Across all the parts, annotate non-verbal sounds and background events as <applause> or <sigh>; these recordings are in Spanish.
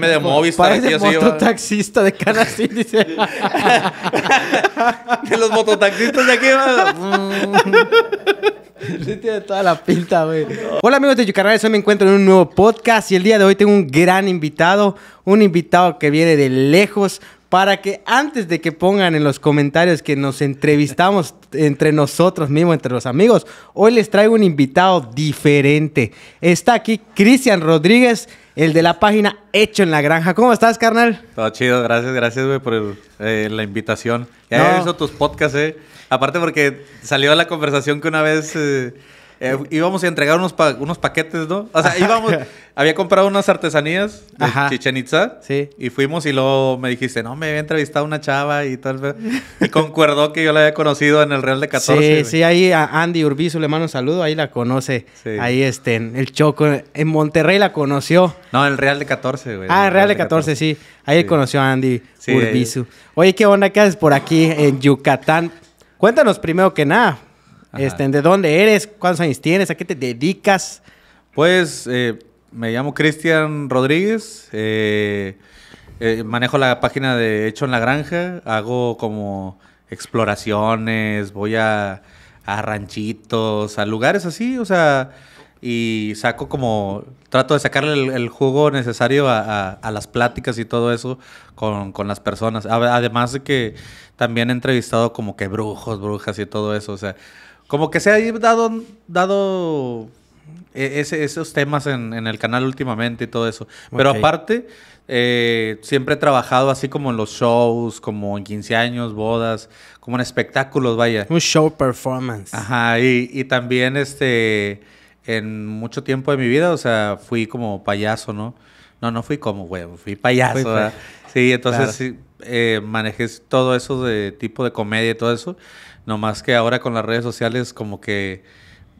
que de Movistar mototaxista de Canasí, dice. <laughs> de los mototaxistas de aquí, mm. Sí tiene toda la pinta, güey. Hola amigos de Yucarrales. hoy me encuentro en un nuevo podcast y el día de hoy tengo un gran invitado, un invitado que viene de lejos, para que antes de que pongan en los comentarios que nos entrevistamos entre nosotros mismos, entre los amigos, hoy les traigo un invitado diferente. Está aquí Cristian Rodríguez el de la página Hecho en la Granja. ¿Cómo estás, carnal? Todo chido, gracias, gracias, güey, por eh, la invitación. Ya he visto tus podcasts, eh. Aparte porque salió la conversación que una vez... Eh, eh, íbamos a entregar unos, paquetes, ¿no? O sea, íbamos, <laughs> había comprado unas artesanías de Chichen Itza. Sí. Y fuimos y luego me dijiste, no, me había entrevistado una chava y tal. Y concuerdo que yo la había conocido en el Real de 14. Sí, sí, ahí a Andy Urbizu le mando un saludo, ahí la conoce. Ahí estén en el Choco, en Monterrey la conoció. No, en el Real de 14, güey. Ah, el Real, de 14, sí. Ahí conoció a Andy Urbizu. Oye, ¿qué onda? ¿Qué haces por aquí en Yucatán? Cuéntanos primero que nada, este, ¿De dónde eres? ¿Cuántos años tienes? ¿A qué te dedicas? Pues eh, me llamo Cristian Rodríguez. Eh, eh, manejo la página de Hecho en la Granja. Hago como exploraciones, voy a, ranchitos, a lugares así, o sea, y saco como, trato de sacarle el, jugo necesario a, las pláticas y todo eso con, con, las personas. Además de que también he entrevistado como que brujos, brujas y todo eso, o sea, como que se ha dado, dado e, esos temas en, el canal últimamente y todo eso. Pero aparte, eh, siempre he trabajado así como en los shows, como en 15 años, bodas, como en espectáculos, vaya. Un show performance. Ajá, y, también este, en mucho tiempo de mi vida, o sea, fui como payaso, ¿no? No, no fui como, güey, fui payaso. sí, entonces eh, manejé todo eso de tipo de comedia y todo eso. No más que ahora con las redes sociales como que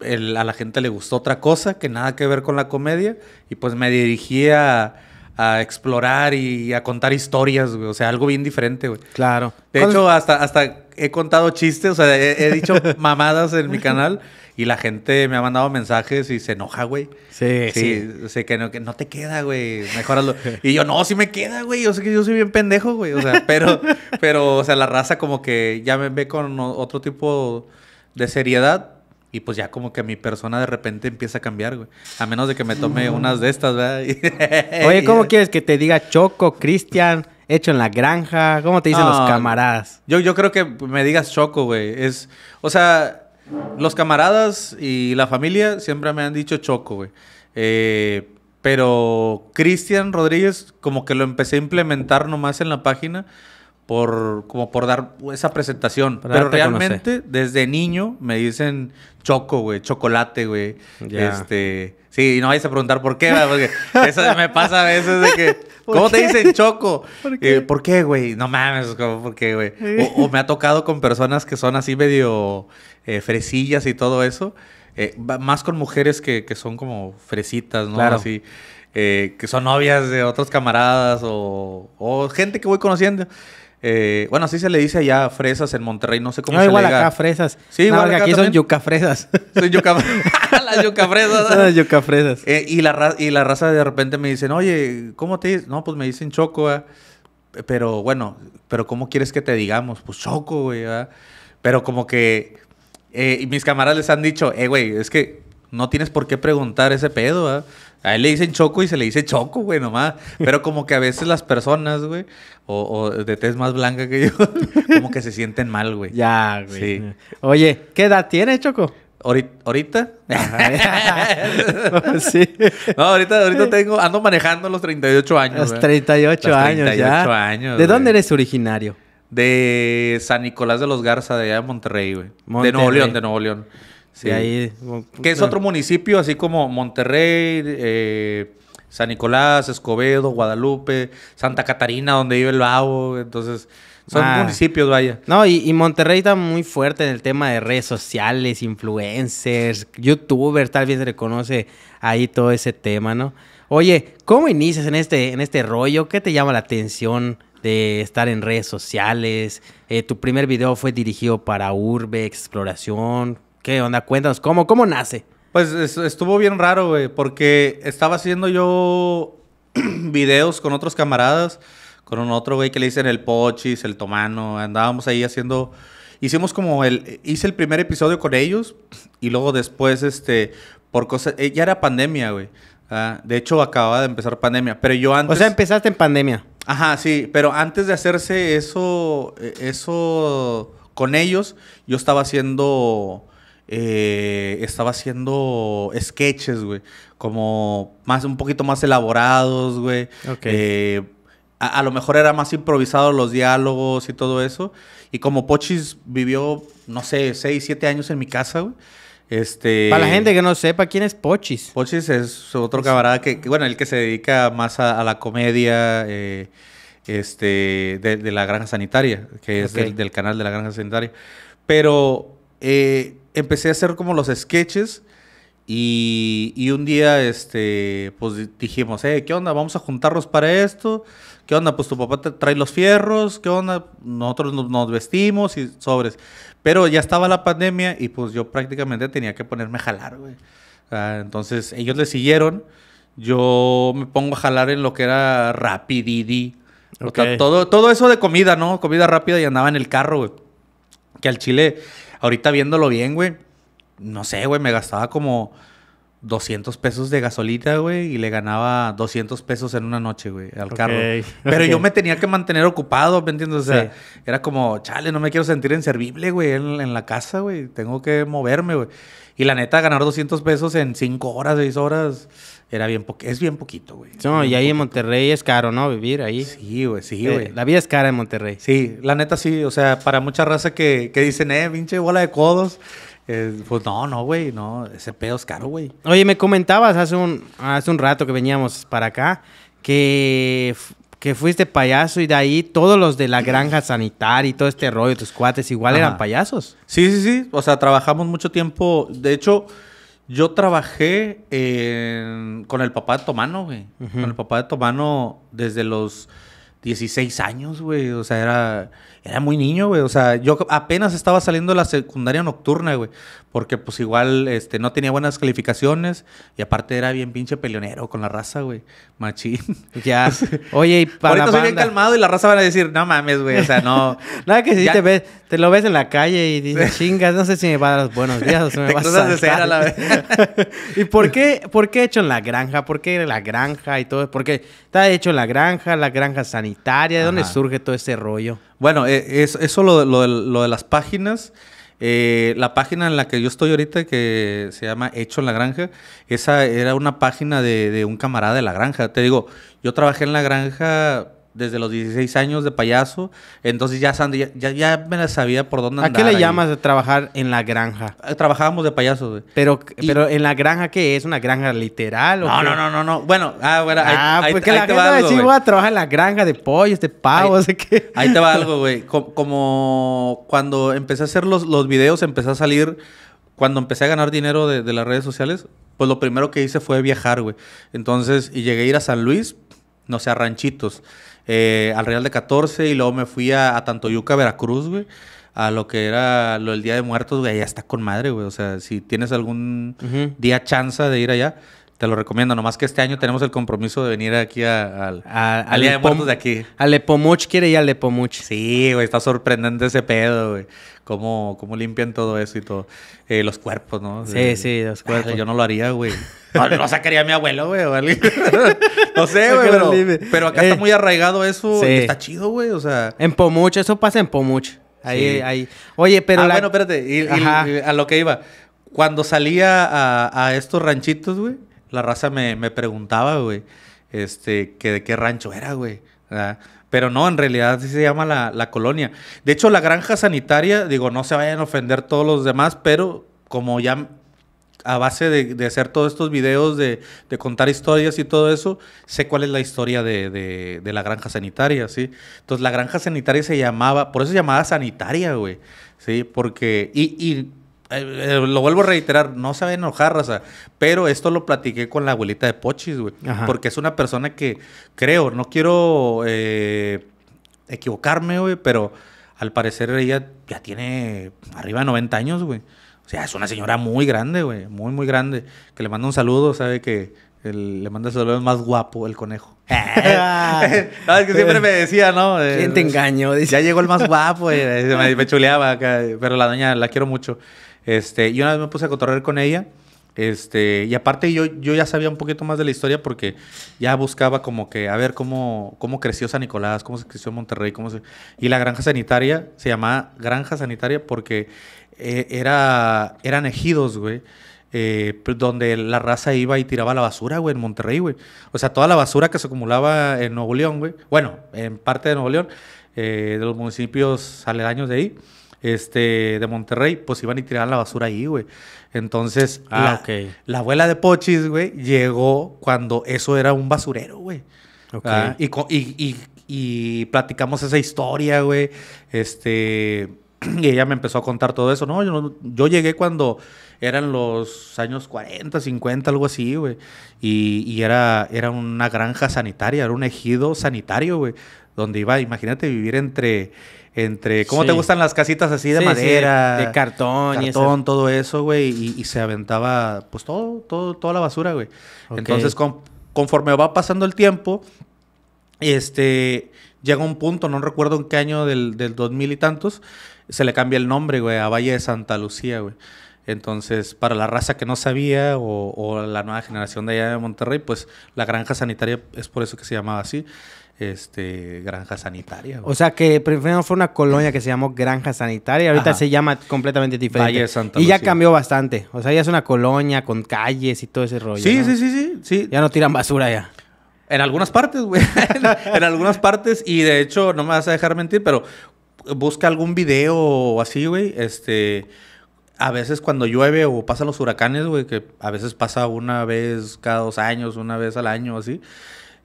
a la gente le gustó otra cosa que nada que ver con la comedia y pues me dirigía a a explorar y a contar historias, güey. O sea, algo bien diferente, güey. Claro. De hecho, hasta, hasta he contado chistes, o sea, he, dicho <laughs> mamadas en mi canal y la gente me ha mandado mensajes y se enoja, güey. Sí, sí. sí. O que no, no te queda, güey. Mejoralo. Y yo, no, sí me queda, güey. Yo sé que yo soy bien pendejo, güey. O sea, <laughs> pero, pero, o sea, la raza como que ya me ve con otro tipo de seriedad y pues ya como que mi persona de repente empieza a cambiar, güey. A menos de que me tome unas de estas, ¿verdad? <laughs> Oye, ¿cómo <laughs> quieres que te diga Choco, Cristian, hecho en la granja? ¿Cómo te dicen los camaradas? Yo, yo creo que me digas Choco, güey. Es, o sea, los camaradas y la familia siempre me han dicho Choco, güey. Eh, pero Cristian Rodríguez como que lo empecé a implementar nomás en la página por como por dar esa presentación. Pero realmente desde niño me dicen choco, güey, chocolate, güey. Este, sí, y no vais a preguntar por qué, porque <laughs> eso me pasa a veces de que <laughs> ¿Cómo te dicen choco? <laughs> Eh, ¿Por qué, güey? No mames, ¿por qué, güey? O, me ha tocado con personas que son así medio eh, fresillas y todo eso. Eh, más con mujeres que, que, son como fresitas, ¿no? Así. Eh, que son novias de otros camaradas o, o gente que voy conociendo. Eh, bueno, así se le dice allá fresas en Monterrey, no sé cómo se le diga. acá fresas. Sí, aquí son yuca fresas. <laughs> Son yuca <laughs> Las fresas. <laughs> Eh, y, la y la raza de repente me dicen, oye, ¿cómo te No, pues me dicen choco, eh, Pero bueno, pero ¿cómo quieres que te digamos? Pues choco, güey, Pero como que y mis camaradas les han dicho, eh, güey, es que no tienes por qué preguntar ese pedo, ¿verdad? A él le dicen choco y se le dice choco, güey, nomás. Pero como que a veces las personas, güey, o, de tez más blanca que yo, <laughs> como que se sienten mal, güey. Ya, güey. Sí. Oye, ¿qué edad tiene, Choco? ¿Ahorita? <laughs> sí. No, ahorita, ahorita tengo, ando manejando los 38 años. Los 38 años, los 38 años. ¿De dónde eres originario? De San Nicolás de los Garza, de allá de Monterrey, güey. De Nuevo León, de Nuevo León. Sí. ahí, que es otro municipio, así como Monterrey, eh, San Nicolás, Escobedo, Guadalupe, Santa Catarina, donde vive el Babo. Entonces, son ah. municipios, vaya. No, y, Monterrey está muy fuerte en el tema de redes sociales, influencers, youtubers, tal vez se reconoce ahí todo ese tema, ¿no? Oye, ¿cómo inicias en este, en este rollo? ¿Qué te llama la atención de estar en redes sociales? Eh, ¿Tu primer video fue dirigido para Urbe, Exploración? ¿Qué onda? Cuéntanos, ¿cómo, cómo nace? Pues estuvo bien raro, güey, porque estaba haciendo yo <clears throat> videos con otros camaradas, con un otro güey que le dicen el Pochis, el Tomano, andábamos ahí haciendo, hicimos como el, hice el primer episodio con ellos y luego después, este, por cosas, eh, ya era pandemia, güey. Ah, de hecho, acababa de empezar pandemia, pero yo antes... O sea, empezaste en pandemia. Ajá, sí, pero antes de hacerse eso, eh, eso con ellos, yo estaba haciendo eh, estaba haciendo sketches, güey, como más, un poquito más elaborados, güey. Eh, a, lo mejor era más improvisado los diálogos y todo eso. Y como Pochis vivió, no sé, 6, 7 años en mi casa, güey. Este... Para la gente que no sepa, ¿quién es Pochis? Pochis es otro camarada que, bueno, el que se dedica más a, la comedia eh, este, de, la granja sanitaria, que es del, canal de la granja sanitaria. Pero empecé a hacer como los sketches y, un día, este, pues dijimos, eh, ¿qué onda? Vamos a juntarnos para esto. ¿Qué onda? Pues tu papá te trae los fierros. ¿Qué onda? Nosotros nos, vestimos y sobres. Pero ya estaba la pandemia y pues yo prácticamente tenía que ponerme a jalar, güey. Ah, entonces ellos le siguieron. Yo me pongo a jalar en lo que era Rapididi. todo, todo eso de comida, ¿no? Comida rápida y andaba en el carro, güey. Que al chile Ahorita viéndolo bien, güey, no sé, güey, me gastaba como 200 pesos de gasolita, güey, y le ganaba 200 pesos en una noche, güey, al carro. <laughs> Pero yo me tenía que mantener ocupado, ¿me entiendes? O sea, era como, chale, no me quiero sentir inservible, güey, en, en, la casa, güey, tengo que moverme, güey. Y la neta, ganar 200 pesos en 5 horas, 6 horas, era bien es bien poquito, güey. No, y ahí en Monterrey es caro, ¿no? Vivir ahí. Sí, güey, sí, eh, güey. la vida es cara en Monterrey. Sí, la neta sí. O sea, para mucha raza que, que dicen, eh, pinche bola de codos. Eh, pues no, no, güey, no. Ese pedo es caro, güey. Oye, me comentabas hace un, hace un rato que veníamos para acá que, que fuiste payaso y de ahí todos los de la granja sanitaria y todo este rollo, tus cuates, igual eran payasos. Sí, sí, sí. O sea, trabajamos mucho tiempo. De hecho. Yo trabajé con el papá de Tomano, güey. Con el papá de Tomano desde los 16 años, güey. O sea, era, era muy niño, güey. O sea, yo apenas estaba saliendo de la secundaria nocturna, güey. Porque pues igual este, no tenía buenas calificaciones y aparte era bien pinche peleonero con la raza, güey. Machín. <laughs> Ya. <laughs> Oye, y para Ahorita soy bien calmado y la raza van a decir, no mames, güey. O sea, no. <laughs> Nada que si te ves, te lo ves en la calle y dices, chingas, no sé si me va a dar los buenos días o se me va a dar. la vez. ¿Y por qué, por qué hecho en la granja? ¿Por qué la granja y todo? Porque está hecho en la granja, la granja sanitaria ¿De dónde surge todo ese rollo? Bueno, eh, eso lo, de las páginas. Eh, la página en la que yo estoy ahorita, que se llama Hecho en la Granja, esa era una página de, de un camarada de la granja. Te digo, yo trabajé en la granja desde los 16 años de payaso. Entonces ya, ya, me la sabía por dónde andar. ¿A qué le llamas de trabajar en la granja? Eh, trabajábamos de payaso, güey. Pero, pero ¿en la granja qué es? ¿Una granja literal? ¿o no, no, no, no, no. Bueno, ah, bueno. Ah, porque pues la gente va a decir, voy a trabajar en la granja de pollos, de pavos, de qué. <laughs> Ahí te va algo, güey. <laughs> Como, cuando empecé a hacer los, los videos, empecé a salir cuando empecé a ganar dinero de, de, las redes sociales, pues lo primero que hice fue viajar, güey. Entonces, y llegué a ir a San Luis, no sé, a ranchitos. Eh, al Real de 14 y luego me fui a, a Tantoyuca, Veracruz, güey a lo que era lo del Día de Muertos, güey, allá está con madre, güey. O sea, si tienes algún día chance de ir allá, te lo recomiendo, nomás que este año tenemos el compromiso de venir aquí al a, al de de aquí. Al Lepomuch quiere ir al Lepomuch. Sí, güey, está sorprendente ese pedo, güey. Cómo, cómo limpian todo eso y todo. Eh, los cuerpos, ¿no? Sí, eh, sí, los cuerpos. yo no lo haría, güey. <laughs> No, se sacaría a mi abuelo, güey. <laughs> no sé, <laughs> güey, pero, pero, acá está eh, muy arraigado eso está chido, güey, o sea. En Pomuch, eso pasa en Pomuch. Ahí, ahí. Oye, pero. Ah, bueno, espérate. a lo que iba. Cuando salía a, a estos ranchitos, güey la raza me, preguntaba, güey, este, que de qué rancho era, güey. Pero no, en realidad así se llama la, colonia. De hecho, la granja sanitaria, digo, no se vayan a ofender todos los demás, pero como ya a base de, de hacer todos estos videos, de, contar historias y todo eso, sé cuál es la historia de, la granja sanitaria, ¿sí? Entonces, la granja sanitaria se llamaba, por eso se llamaba sanitaria, güey, ¿sí? Porque, y, y eh, eh, lo vuelvo a reiterar, no sabe va a enojar, Pero esto lo platiqué con la abuelita de Pochis, Porque es una persona que creo, no quiero eh, equivocarme, güey, pero al parecer ella ya tiene arriba de 90 años, güey. O sea, es una señora muy grande, güey. Muy, muy grande. Que le manda un saludo, sabe que le manda saludo más guapo, el conejo. sabes <laughs> que siempre me decía, ¿no? ¿Quién te engaño Dice. Ya llegó el más guapo, me, chuleaba Pero la doña la quiero mucho. Este, y una vez me puse a cotorrear con ella. Este, y aparte yo, yo ya sabía un poquito más de la historia porque ya buscaba como que a ver cómo, creció San Nicolás, cómo se creció Monterrey, cómo Y la granja sanitaria se llamaba granja sanitaria porque eh, era, eran ejidos, güey. Eh, pues, donde la raza iba y tiraba la basura, güey, en Monterrey, güey. O sea, toda la basura que se acumulaba en Nuevo León, güey. Bueno, en parte de Nuevo León, eh, de los municipios aledaños de ahí este, de Monterrey, pues iban y tiraban la basura ahí, güey. Entonces, ah, la, abuela de Pochis, güey, llegó cuando eso era un basurero, güey. Ah, y, y, platicamos esa historia, güey. Este, <clears throat> y ella me empezó a contar todo eso. No, yo, yo llegué cuando eran los años 40, 50, algo así, güey. Y, y, era, era una granja sanitaria, era un ejido sanitario, güey donde iba, imagínate vivir entre, entre, ¿cómo te gustan las casitas así de madera? de cartón. Cartón, y todo eso, güey, y, se aventaba, pues, todo, todo toda la basura, güey. Entonces, conforme va pasando el tiempo, este, llega un punto, no recuerdo en qué año del, del 2000 y tantos, se le cambia el nombre, güey, a Valle de Santa Lucía, güey. Entonces, para la raza que no sabía o, o, la nueva generación de allá de Monterrey, pues la granja sanitaria es por eso que se llamaba así este, granja sanitaria. O sea, que primero fue una colonia que se llamó granja sanitaria, ahorita se llama completamente diferente. y ya cambió bastante. O sea, ya es una colonia con calles y todo ese rollo. Sí, sí, sí, sí, Ya no tiran basura ya. En algunas partes, güey. <laughs> en algunas partes. Y de hecho, no me vas a dejar mentir, pero busca algún video o así, güey. Este. A veces cuando llueve o pasan los huracanes, güey, que a veces pasa una vez cada dos años, una vez al año, así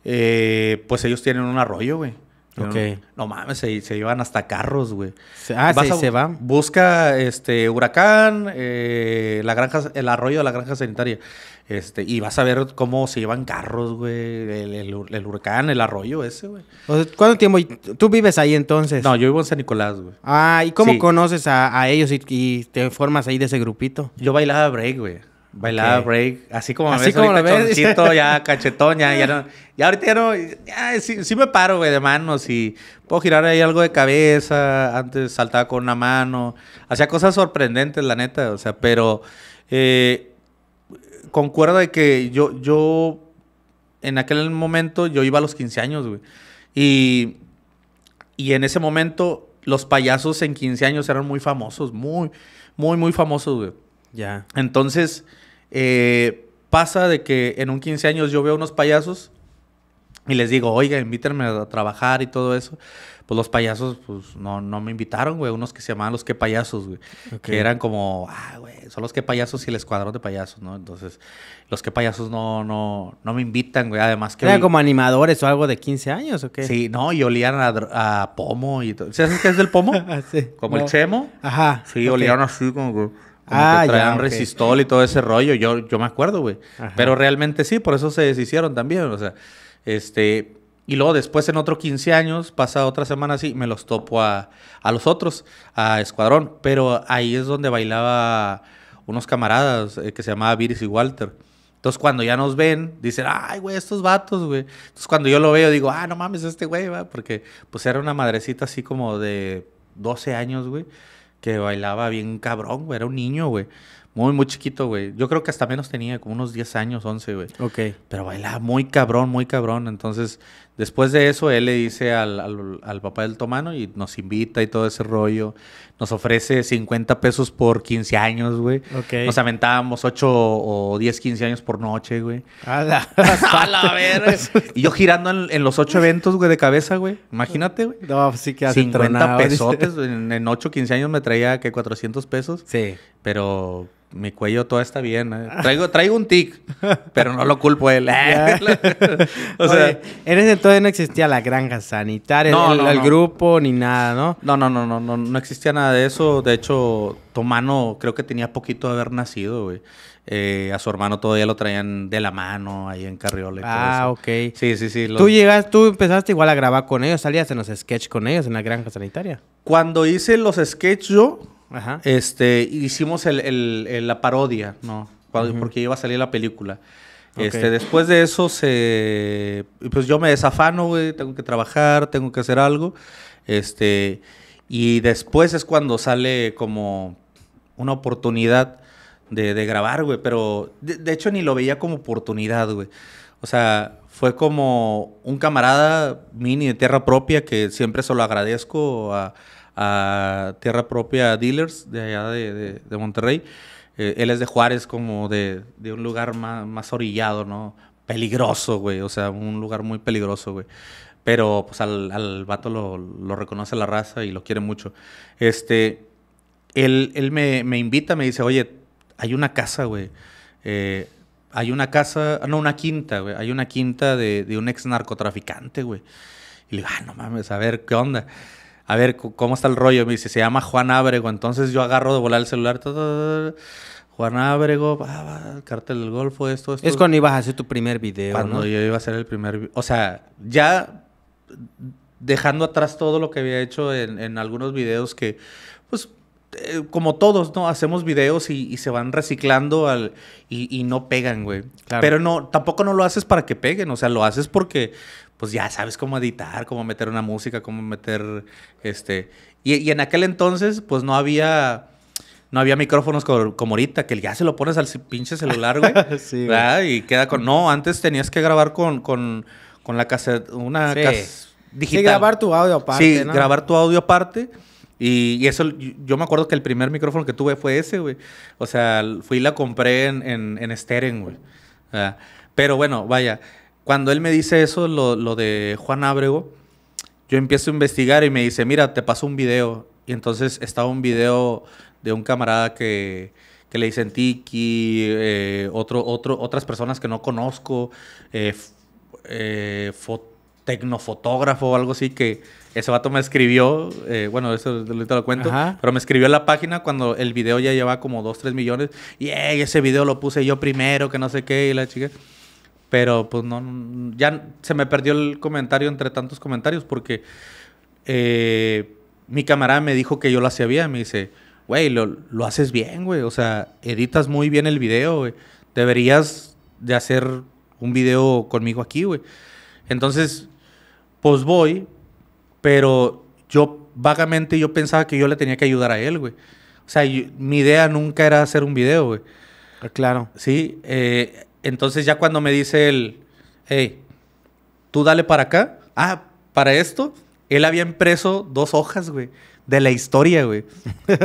eh, pues ellos tienen un arroyo, güey. Ok No, mames, se, llevan hasta carros, güey. Ah, sí, se van. Busca este huracán, eh, la granja, el arroyo de la granja sanitaria. Este, y vas a ver cómo se llevan carros, güey. El, huracán, el arroyo ese, güey. ¿Cuánto tiempo? ¿Tú vives ahí entonces? No, yo vivo en San Nicolás, güey. Ah, ¿y cómo conoces a, ellos y, y, te formas ahí de ese grupito? Yo bailaba break, güey. Bailaba break, así como me a veces como ya <laughs> cachetón, ya, ahorita ya no, sí, me paro, güey, de manos y puedo girar ahí algo de cabeza, antes saltaba con una mano, hacía cosas sorprendentes, la neta, o sea, pero eh, concuerdo de que yo, yo, en aquel momento yo iba a los 15 años, güey, y, y en ese momento los payasos en 15 años eran muy famosos, muy, muy, muy famosos, güey. Ya. Entonces, eh, pasa de que en un 15 años yo veo unos payasos y les digo, oiga, invítenme a trabajar y todo eso. Pues los payasos, pues no, no me invitaron, güey. Unos que se llamaban los que payasos, güey. Que eran como, ah, güey, son los que payasos y el escuadrón de payasos, ¿no? Entonces, los que payasos no, no, no me invitan, güey. Además que. ¿Eran como animadores o algo de 15 años o qué? Sí, no, y olían a, a pomo y todo. ¿Sabes qué es del pomo? <laughs> Ah, sí. Como el chemo. Ajá. Sí, olían así como que ah, que traían resistol y todo ese rollo. Yo, yo me acuerdo, güey. Pero realmente sí, por eso se deshicieron también. O sea, este. Y luego después en otros 15 años, pasa otra semana así, me los topo a, a los otros, a Escuadrón. Pero ahí es donde bailaba unos camaradas eh, que se llamaba Viris y Walter. Entonces, cuando ya nos ven, dicen, ay, güey, estos vatos, güey. Entonces, cuando yo lo veo, digo, ah, no mames, este güey, va. Porque, pues, era una madrecita así como de 12 años, güey que bailaba bien cabrón, güey. Era un niño, güey. Muy, muy chiquito, güey. Yo creo que hasta menos tenía, como unos 10 años, 11, güey. Ok. Pero bailaba muy cabrón, muy cabrón. Entonces, Después de eso, él le dice al, papá del tomano y nos invita y todo ese rollo. Nos ofrece 50 pesos por 15 años, güey. Okay. Nos aventábamos 8 o 10, 15 años por noche, güey. A la, <laughs> a <laughs> y yo girando en, los 8 eventos, güey, de cabeza, güey. Imagínate, güey. No, pues sí que 50 pesos. En, en 8, 15 años me traía que 400 pesos. Sí. Pero mi cuello todo está bien. ¿eh? Ah. Traigo, traigo un tic, pero no lo culpo él. ¿eh? <laughs> o en ese entonces no existía la granja sanitaria, el, grupo, ni nada, ¿no? No, no, no, no, no, existía nada de eso. De hecho, Tomano creo que tenía poquito de haber nacido, güey. Eh, a su hermano todavía lo traían de la mano ahí en Carriola. Y ah, todo eso. ok. Sí, sí, sí. Tú llegas, tú empezaste igual a grabar con ellos, salías en los sketch con ellos en la granja sanitaria. Cuando hice los sketch yo, Ajá. Este, hicimos el, el, la parodia, ¿no? Porque iba a salir la película. Este, después de eso, se, pues yo me desafano, güey, tengo que trabajar, tengo que hacer algo. Este, y después es cuando sale como una oportunidad de, de grabar, güey, pero de, de, hecho ni lo veía como oportunidad, güey. O sea, fue como un camarada mini de tierra propia que siempre se lo agradezco a, a tierra propia dealers de allá de, Monterrey. Eh, él es de Juárez, como de, un lugar más, orillado, ¿no? Peligroso, güey. O sea, un lugar muy peligroso, güey. Pero pues al, al vato lo, reconoce la raza y lo quiere mucho. Este, él, me, invita, me dice, oye, hay una casa, güey. Eh, hay una casa, ah, no, una quinta, güey. Hay una quinta de, de un ex narcotraficante, güey. Y le ah, no mames, a ver, ¿qué onda? a ver cómo está el rollo. Me dice, se llama Juan Ábrego. Entonces yo agarro de volar el celular. Juan Ábrego, cartel del golfo, esto, esto. Es cuando ibas a hacer tu primer video. Cuando yo iba a hacer el primer video. O sea, ya dejando atrás todo lo que había hecho en, en algunos videos que, pues, eh, como todos, ¿no? Hacemos videos y, se van reciclando al, y, no pegan, güey. Pero no, tampoco no lo haces para que peguen, o sea, lo haces porque pues ya sabes cómo editar, cómo meter una música, cómo meter, este... Y, en aquel entonces, pues no había no había micrófonos como, ahorita, que ya se lo pones al pinche celular, güey. <laughs> sí, Y queda con. No, antes tenías que grabar con, la cassette, una digital. Sí, grabar tu audio aparte. Sí, grabar tu audio aparte. Y, eso, yo me acuerdo que el primer micrófono que tuve fue ese, güey. O sea, fui y la compré en, en, Steren, güey. Ah, pero bueno, vaya, cuando él me dice eso, lo, de Juan Ábrego, yo empiezo a investigar y me dice, mira, te paso un video. Y entonces estaba un video de un camarada que, le dicen Tiki, eh, otro, otro, otras personas que no conozco, eh, eh tecnofotógrafo o algo así que ese vato me escribió, eh, bueno, eso ahorita lo cuento, pero me escribió la página cuando el video ya llevaba como 2, 3 millones. Y ese video lo puse yo primero, que no sé qué, y la chica. Pero pues no, ya se me perdió el comentario entre tantos comentarios porque eh, mi camarada me dijo que yo lo hacía bien. Me dice, güey, lo, lo haces bien, güey. O sea, editas muy bien el video, güey. Deberías de hacer un video conmigo aquí, güey. Entonces, pues voy, pero yo vagamente yo pensaba que yo le tenía que ayudar a él, güey. O sea, mi idea nunca era hacer un video, güey. Ah, claro. Sí, eh, entonces ya cuando me dice él, hey, tú dale para acá, ah, para esto, él había impreso dos hojas, güey, de la historia, güey.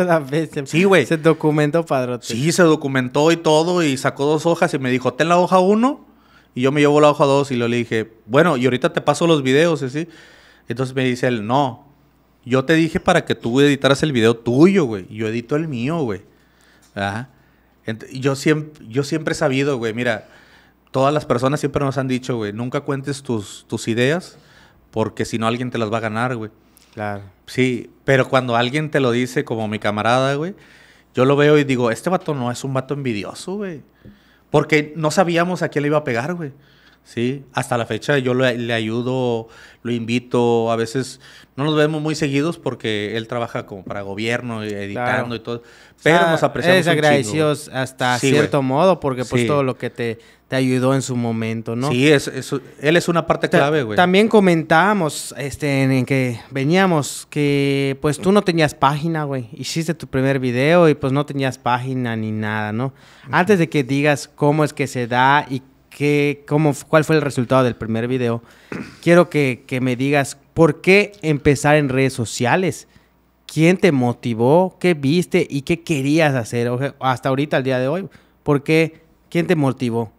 <laughs> sí, güey. Se documentó, padrote. Sí, se documentó y todo, y sacó dos hojas y me dijo, ten la hoja uno, y yo me llevo la hoja dos, y le dije, bueno, y ahorita te paso los videos, y así. Entonces me dice él, no, yo te dije para que tú editaras el video tuyo, güey. Yo edito el mío, güey. Yo siempre, yo siempre he sabido, güey, mira, todas las personas siempre nos han dicho, güey, nunca cuentes tus, tus ideas porque si no alguien te las va a ganar, güey. Claro. Sí, pero cuando alguien te lo dice, como mi camarada, güey, yo lo veo y digo, este vato no es un vato envidioso, güey. Porque no sabíamos a quién le iba a pegar, güey. ¿sí? Hasta la fecha yo le, ayudo, lo invito, a veces no nos vemos muy seguidos porque él trabaja como para gobierno, y eh, editando y todo, pero o nos apreciamos. agradecidos hasta cierto modo porque pues todo lo que te, te ayudó en su momento, ¿no? Sí, es, él es una parte clave, güey. También comentábamos este, en, que veníamos que pues tú no tenías página, güey. Hiciste tu primer video y pues no tenías página ni nada, ¿no? Antes de que digas cómo es que se da y cómo, cuál fue el resultado del primer video, quiero que, que me digas por qué empezar en redes sociales. ¿Quién te motivó? ¿Qué viste? ¿Y qué querías hacer hasta ahorita, al día de hoy? ¿Por qué? ¿Quién te motivó?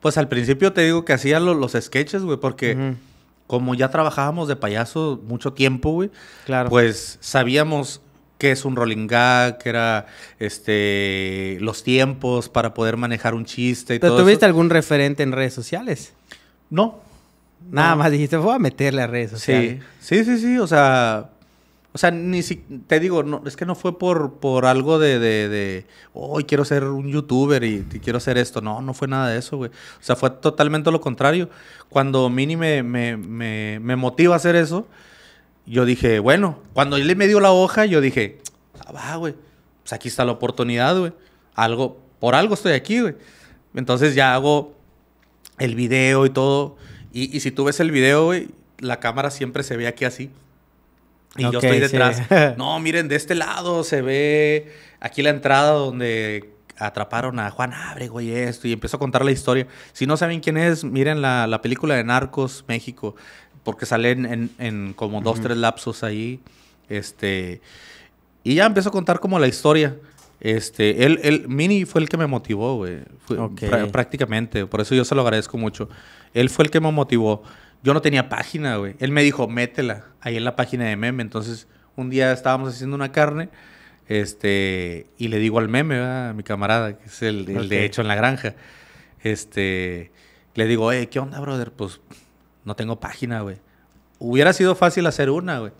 Pues al principio te digo que hacía los sketches, güey, porque como ya trabajábamos de payaso mucho tiempo, güey, claro. pues sabíamos qué es un rolling gag, qué era este, los tiempos para poder manejar un chiste y ¿Pero tuviste algún referente en redes sociales? No. Nada más dijiste, voy a meterle a redes sociales. Sí, sí, sí, sí. o sea... O sea, ni si, te digo, no, es que no fue por, por algo de, de, hoy quiero ser un youtuber y, quiero hacer esto. No, no fue nada de eso, güey. O sea, fue totalmente lo contrario. Cuando Mini me, me, me motiva a hacer eso, yo dije, bueno, cuando él me dio la hoja, yo dije, ah, va, güey, pues aquí está la oportunidad, güey. Algo, por algo estoy aquí, güey. Entonces ya hago el video y todo. Y, si tú ves el video, güey, la cámara siempre se ve aquí así. Y yo estoy detrás. <laughs> No, miren, de este lado se ve aquí la entrada donde atraparon a Juan Abre, y esto. Y empiezo a contar la historia. Si no saben quién es, miren la, la película de Narcos México porque salen en, como dos, tres lapsos ahí. Este, y ya empezó a contar como la historia. Este, él, él, Mini fue el que me motivó, güey. prácticamente, por eso yo se lo agradezco mucho. Él fue el que me motivó. Yo no tenía página, güey. Él me dijo, métela ahí en la página de meme. Entonces, un día estábamos haciendo una carne, este, y le digo al meme, a mi camarada, que es el, de hecho en la granja, este, le digo, eh, ¿qué onda, brother? Pues no tengo página, güey. Hubiera sido fácil hacer una, güey.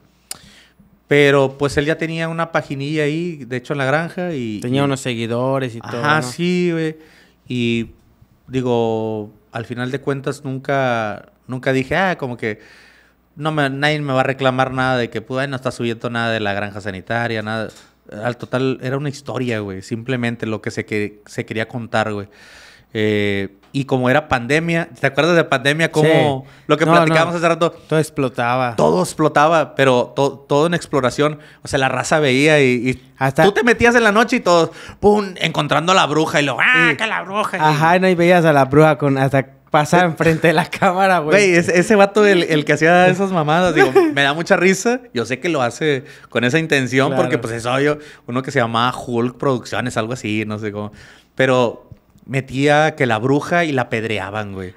Pero pues él ya tenía una paginilla ahí, de hecho en la granja y... Tenía unos seguidores y todo. Ah, sí, güey. Y digo, al final de cuentas nunca, nunca dije, ah, como que no nadie me va a reclamar nada de que, pues, no está subiendo nada de la granja sanitaria, nada. Al total era una historia, güey. Simplemente lo que se, que, se quería contar, güey. Eh, y como era pandemia, ¿te acuerdas de pandemia? Como lo que platicábamos hace rato. Todo explotaba. Todo explotaba, pero todo en exploración. O sea, la raza veía y, Hasta... tú te metías en la noche y todos, pum, encontrando a la bruja y lo, ¡ah, que la bruja! Ajá, no, y veías a la bruja con hasta pasar enfrente de la cámara, güey. Güey, ese, vato, el, el, que hacía esas mamadas, digo, me da mucha risa. Yo sé que lo hace con esa intención, porque pues es obvio, uno que se llamaba Hulk Producciones, algo así, no sé cómo. Pero metía que la bruja y la pedreaban, güey.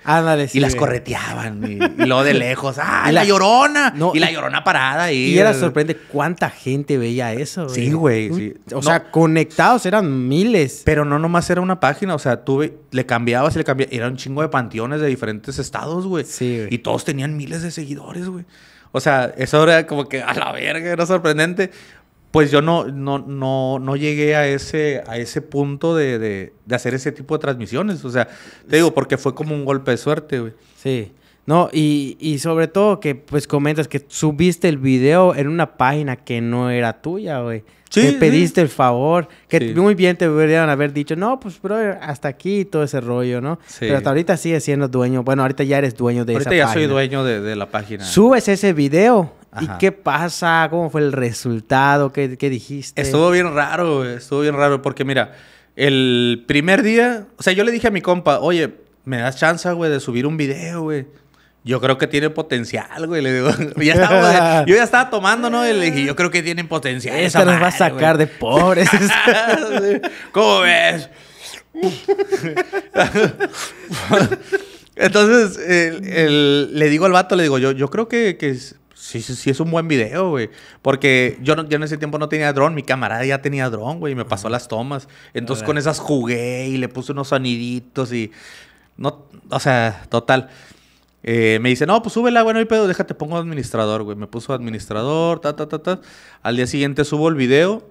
sí. Y las correteaban. Y, y, luego de lejos. <laughs> ¡Ah! la, llorona. y la llorona parada. Ahí, y, era sorprendente cuánta gente veía eso, güey. Sí, güey. O sea, conectados eran miles. Pero no nomás era una página. O sea, tú le cambiabas y le cambiabas. Era un chingo de panteones de diferentes estados, güey. Sí, Y todos tenían miles de seguidores, güey. O sea, eso era como que a la verga, era sorprendente pues yo no, no, no, no llegué a ese, a ese punto de, hacer ese tipo de transmisiones. O sea, te digo, porque fue como un golpe de suerte, güey. Sí. No, y, y sobre todo que pues comentas que subiste el video en una página que no era tuya, güey. Sí, pediste el favor, que muy bien te deberían haber dicho, no, pues, bro, hasta aquí todo ese rollo, ¿no? Pero hasta ahorita sigues siendo dueño, bueno, ahorita ya eres dueño de ahorita esa página. Ahorita ya soy dueño de, la página. Subes ese video y ¿qué pasa? ¿Cómo fue el resultado? ¿Qué, ¿Qué, dijiste? Estuvo bien raro, estuvo bien raro, porque mira, el primer día, o sea, yo le dije a mi compa, oye, ¿me das chance, güey, de subir un video, güey? yo creo que tiene potencial, güey. Le digo, <laughs> <laughs> yo ya estaba tomando, ¿no? Y le dije, yo creo que tienen potencial. Este esa nos va a sacar de pobres. <laughs> ¿Cómo ves? Entonces, le digo al vato, le digo, yo, yo creo que, sí, sí, sí, es un buen video, güey. Porque yo, en ese tiempo no tenía dron, mi camarada ya tenía dron, güey, y me pasó las tomas. Entonces con esas jugué y le puse unos soniditos y... No, o sea, total. Eh, me dice, no, pues súbela, bueno, y pedo, déjate, pongo administrador, güey. Me puso administrador, ta, ta, ta, ta. Al día siguiente subo el video.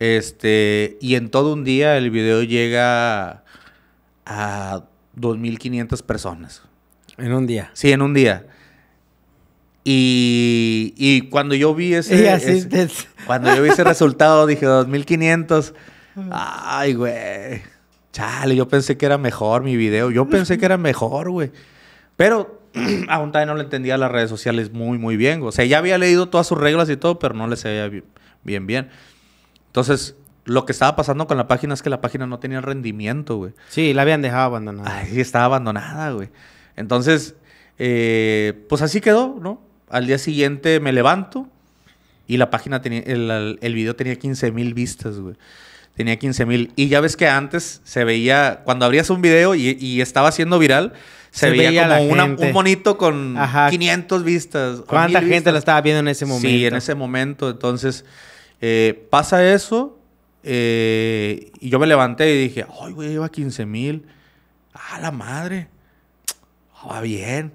Este, y en todo un día el video llega a 2.500 personas. En un día. Sí, en un día. Y, cuando yo vi ese, cuando yo vi ese resultado dije 2500. Ay, güey. Chale, yo pensé que era mejor mi video. Yo pensé que era mejor, güey. Pero <clears throat> aún todavía no le entendía las redes sociales muy, muy bien. O sea, ya había leído todas sus reglas y todo, pero no le sabía bien, bien. bien. Entonces, lo que estaba pasando con la página es que la página no tenía rendimiento, güey. Sí, la habían dejado abandonada. Sí, estaba abandonada, güey. Entonces, eh, pues así quedó, ¿no? Al día siguiente me levanto y la página tenía, el, el video tenía 15 mil vistas, güey. Tenía 15 mil. Y ya ves que antes se veía, cuando abrías un video y, y estaba siendo viral, se, veía, como un monito con 500 vistas. ¿Cuánta gente la estaba viendo en ese momento? Sí, en ese momento. Entonces, eh, pasa eso. Eh, y yo me levanté y dije, ay, güey, lleva 15 mil. Ah, la madre. Ah, va bien.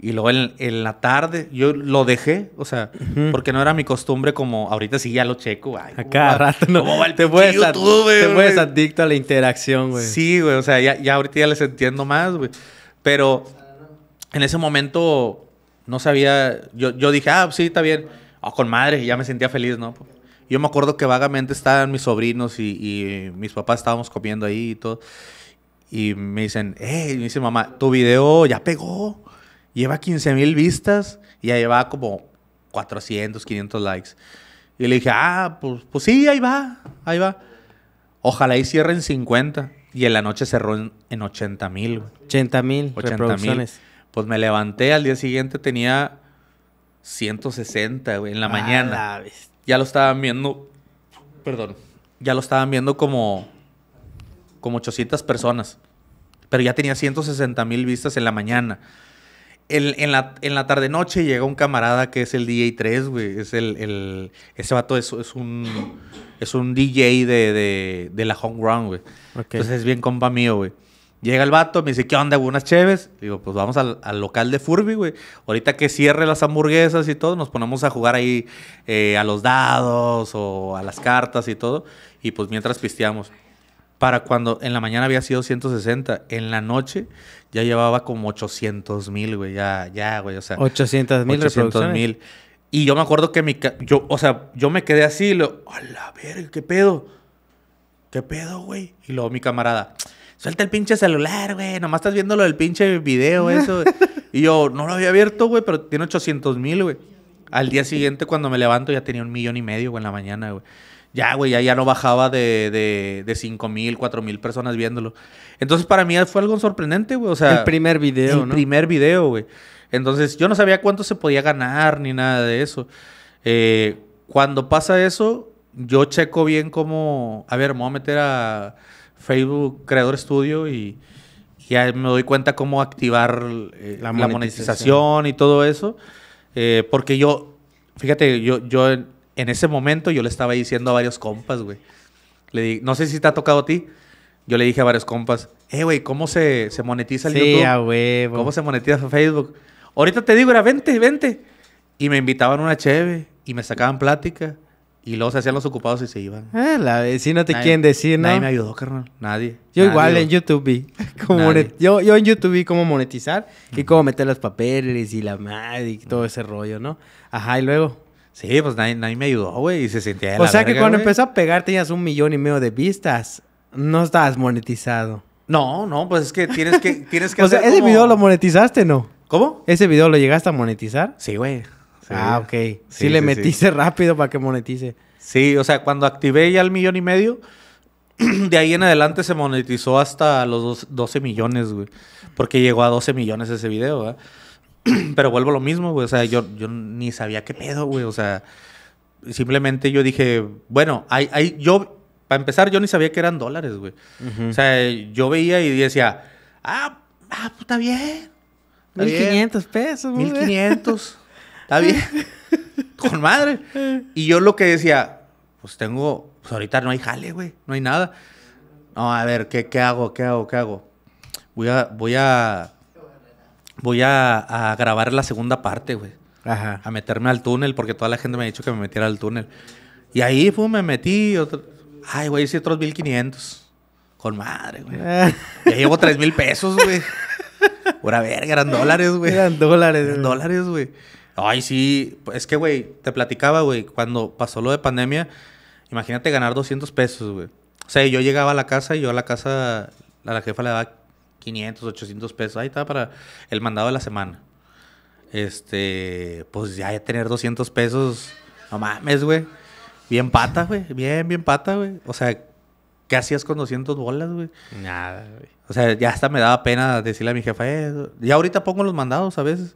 Y luego en, la tarde yo lo dejé, o sea, porque no era mi costumbre como ahorita sí ya lo checo. güey. ¿Cómo va el te puedes, te puedes adicto a la interacción, güey. Sí, güey, o sea, ya, ya ahorita ya les entiendo más, güey. Pero en ese momento no sabía, yo, yo dije, ah, sí, está bien, ah, con madre, y ya me sentía feliz, ¿no? Yo me acuerdo que vagamente estaban mis sobrinos y, mis papás estábamos comiendo ahí y todo. Y me dicen, eh me dice mamá, tu video ya pegó, lleva 15 mil vistas y ya lleva como 400, 500 likes. Y le dije, ah, pues, pues sí, ahí va, ahí va. Ojalá y cierren 50. Y en la noche cerró en, en 80 mil. 80 mil 80 Pues me levanté, al día siguiente tenía 160, güey, en la mañana. ya lo estaban viendo, perdón, ya lo estaban viendo como, como 800 personas. Pero ya tenía 160 mil vistas en la mañana. En, la, en la tarde-noche llega un camarada que es el DJ3, güey. Es el, ese vato es un es un DJ de, de, de la home ground, güey. Entonces es bien compa mío, güey. Llega el vato, me dice, ¿qué onda, buenas cheves. Digo, pues vamos al, al local de Furby, güey. Ahorita que cierre las hamburguesas y todo, nos ponemos a jugar ahí eh, a los dados o a las cartas y todo. Y pues mientras pisteamos. Para cuando en la mañana había sido 160, en la noche ya llevaba como 800 mil, güey. Ya, ya, güey. O sea, 800 mil 800 mil. Y yo me acuerdo que mi. Yo, o sea, yo me quedé así, lo, a verga, ¿qué pedo? ¿Qué pedo, güey? Y luego mi camarada, suelta el pinche celular, güey, nomás estás viendo lo del pinche video, eso. <laughs> y yo, no lo había abierto, güey, pero tiene 800 mil, güey. Al día siguiente, cuando me levanto, ya tenía un millón y medio, güey, en la mañana, güey. Ya, güey, ya, no bajaba de, de, de 5 mil, 4 mil personas viéndolo. Entonces, para mí fue algo sorprendente, güey. O sea... El primer video, ¿no? El primer video, güey. Entonces yo no sabía cuánto se podía ganar ni nada de eso. Eh, cuando pasa eso, yo checo bien cómo, a ver, me voy a meter a Facebook Creador Studio y, ya me doy cuenta cómo activar eh, la, monetización. y todo eso. Eh, porque yo, fíjate, yo, yo en, ese momento yo le estaba diciendo a varios compas, güey. Le no sé si te ha tocado a ti. Yo le dije a varios compas, eh, güey, ¿cómo se, monetiza el sí, YouTube? A ¿Cómo se monetiza Facebook? Ahorita te digo, era vente, vente. Y me invitaban una cheve y me sacaban plática. Y luego se hacían los ocupados y se iban. Si ah, la vecina te quieren decir, ¿no? Nadie me ayudó, carnal. Nadie. Yo igual en YouTube vi. <laughs> Como yo, yo en YouTube vi cómo monetizar y cómo meter los papeles y la madre y todo ese rollo, ¿no? Ajá, y luego. Sí, pues nadie, nadie me ayudó, güey. Y se sentía O sea que cuando empezó a pegar tenías un millón y medio de vistas. No estabas monetizado. No, no, pues es que tienes que... Tienes que <laughs> o sea, ese video lo monetizaste, ¿no? ¿Cómo? ¿Ese video lo llegaste a monetizar? Sí, güey. Ah, ok. Sí, le metiste rápido para que monetice. Sí, o sea, cuando activé ya el millón y medio, <clears throat> de ahí en adelante se monetizó hasta los 12 millones, güey. Porque llegó a 12 millones ese video, ¿verdad? <clears throat> Pero vuelvo a lo mismo, güey. O sea, yo, ni sabía qué pedo, güey. O sea, simplemente yo dije, bueno, yo, para empezar, yo ni sabía que eran dólares, güey. O sea, yo veía y decía, ah, ah, puta bien. 1500 pesos, 1500. Está bien. <laughs> Con madre. Y yo lo que decía, pues tengo, pues ahorita no hay jale, güey, no hay nada. No, a ver, ¿qué, qué hago? ¿Qué hago? ¿Qué hago? Voy a, voy a, voy a, grabar la segunda parte, güey. Ajá. A meterme al túnel, porque toda la gente me ha dicho que me metiera al túnel. Y ahí, fue, me metí. Ay, güey, hice otros 1500. Con madre, güey. <laughs> ya llevo mil pesos, güey. ¡Pura verga, eran dólares, güey. Eran dólares. dólares, güey. Ay, sí. Es que, güey, te platicaba, güey, cuando pasó lo de pandemia, imagínate ganar 200 pesos, güey. O sea, yo llegaba a la casa y yo a la casa, a la jefa le daba 500, 800 pesos. Ahí estaba para el mandado de la semana. Este, pues ya tener 200 pesos, no mames, güey. Bien pata, güey. Bien, bien pata, güey. O sea, ¿Qué hacías con 200 bolas, güey? Nada, güey. O sea, ya hasta me daba pena decirle a mi jefa, eh, ya ahorita pongo los mandados a veces.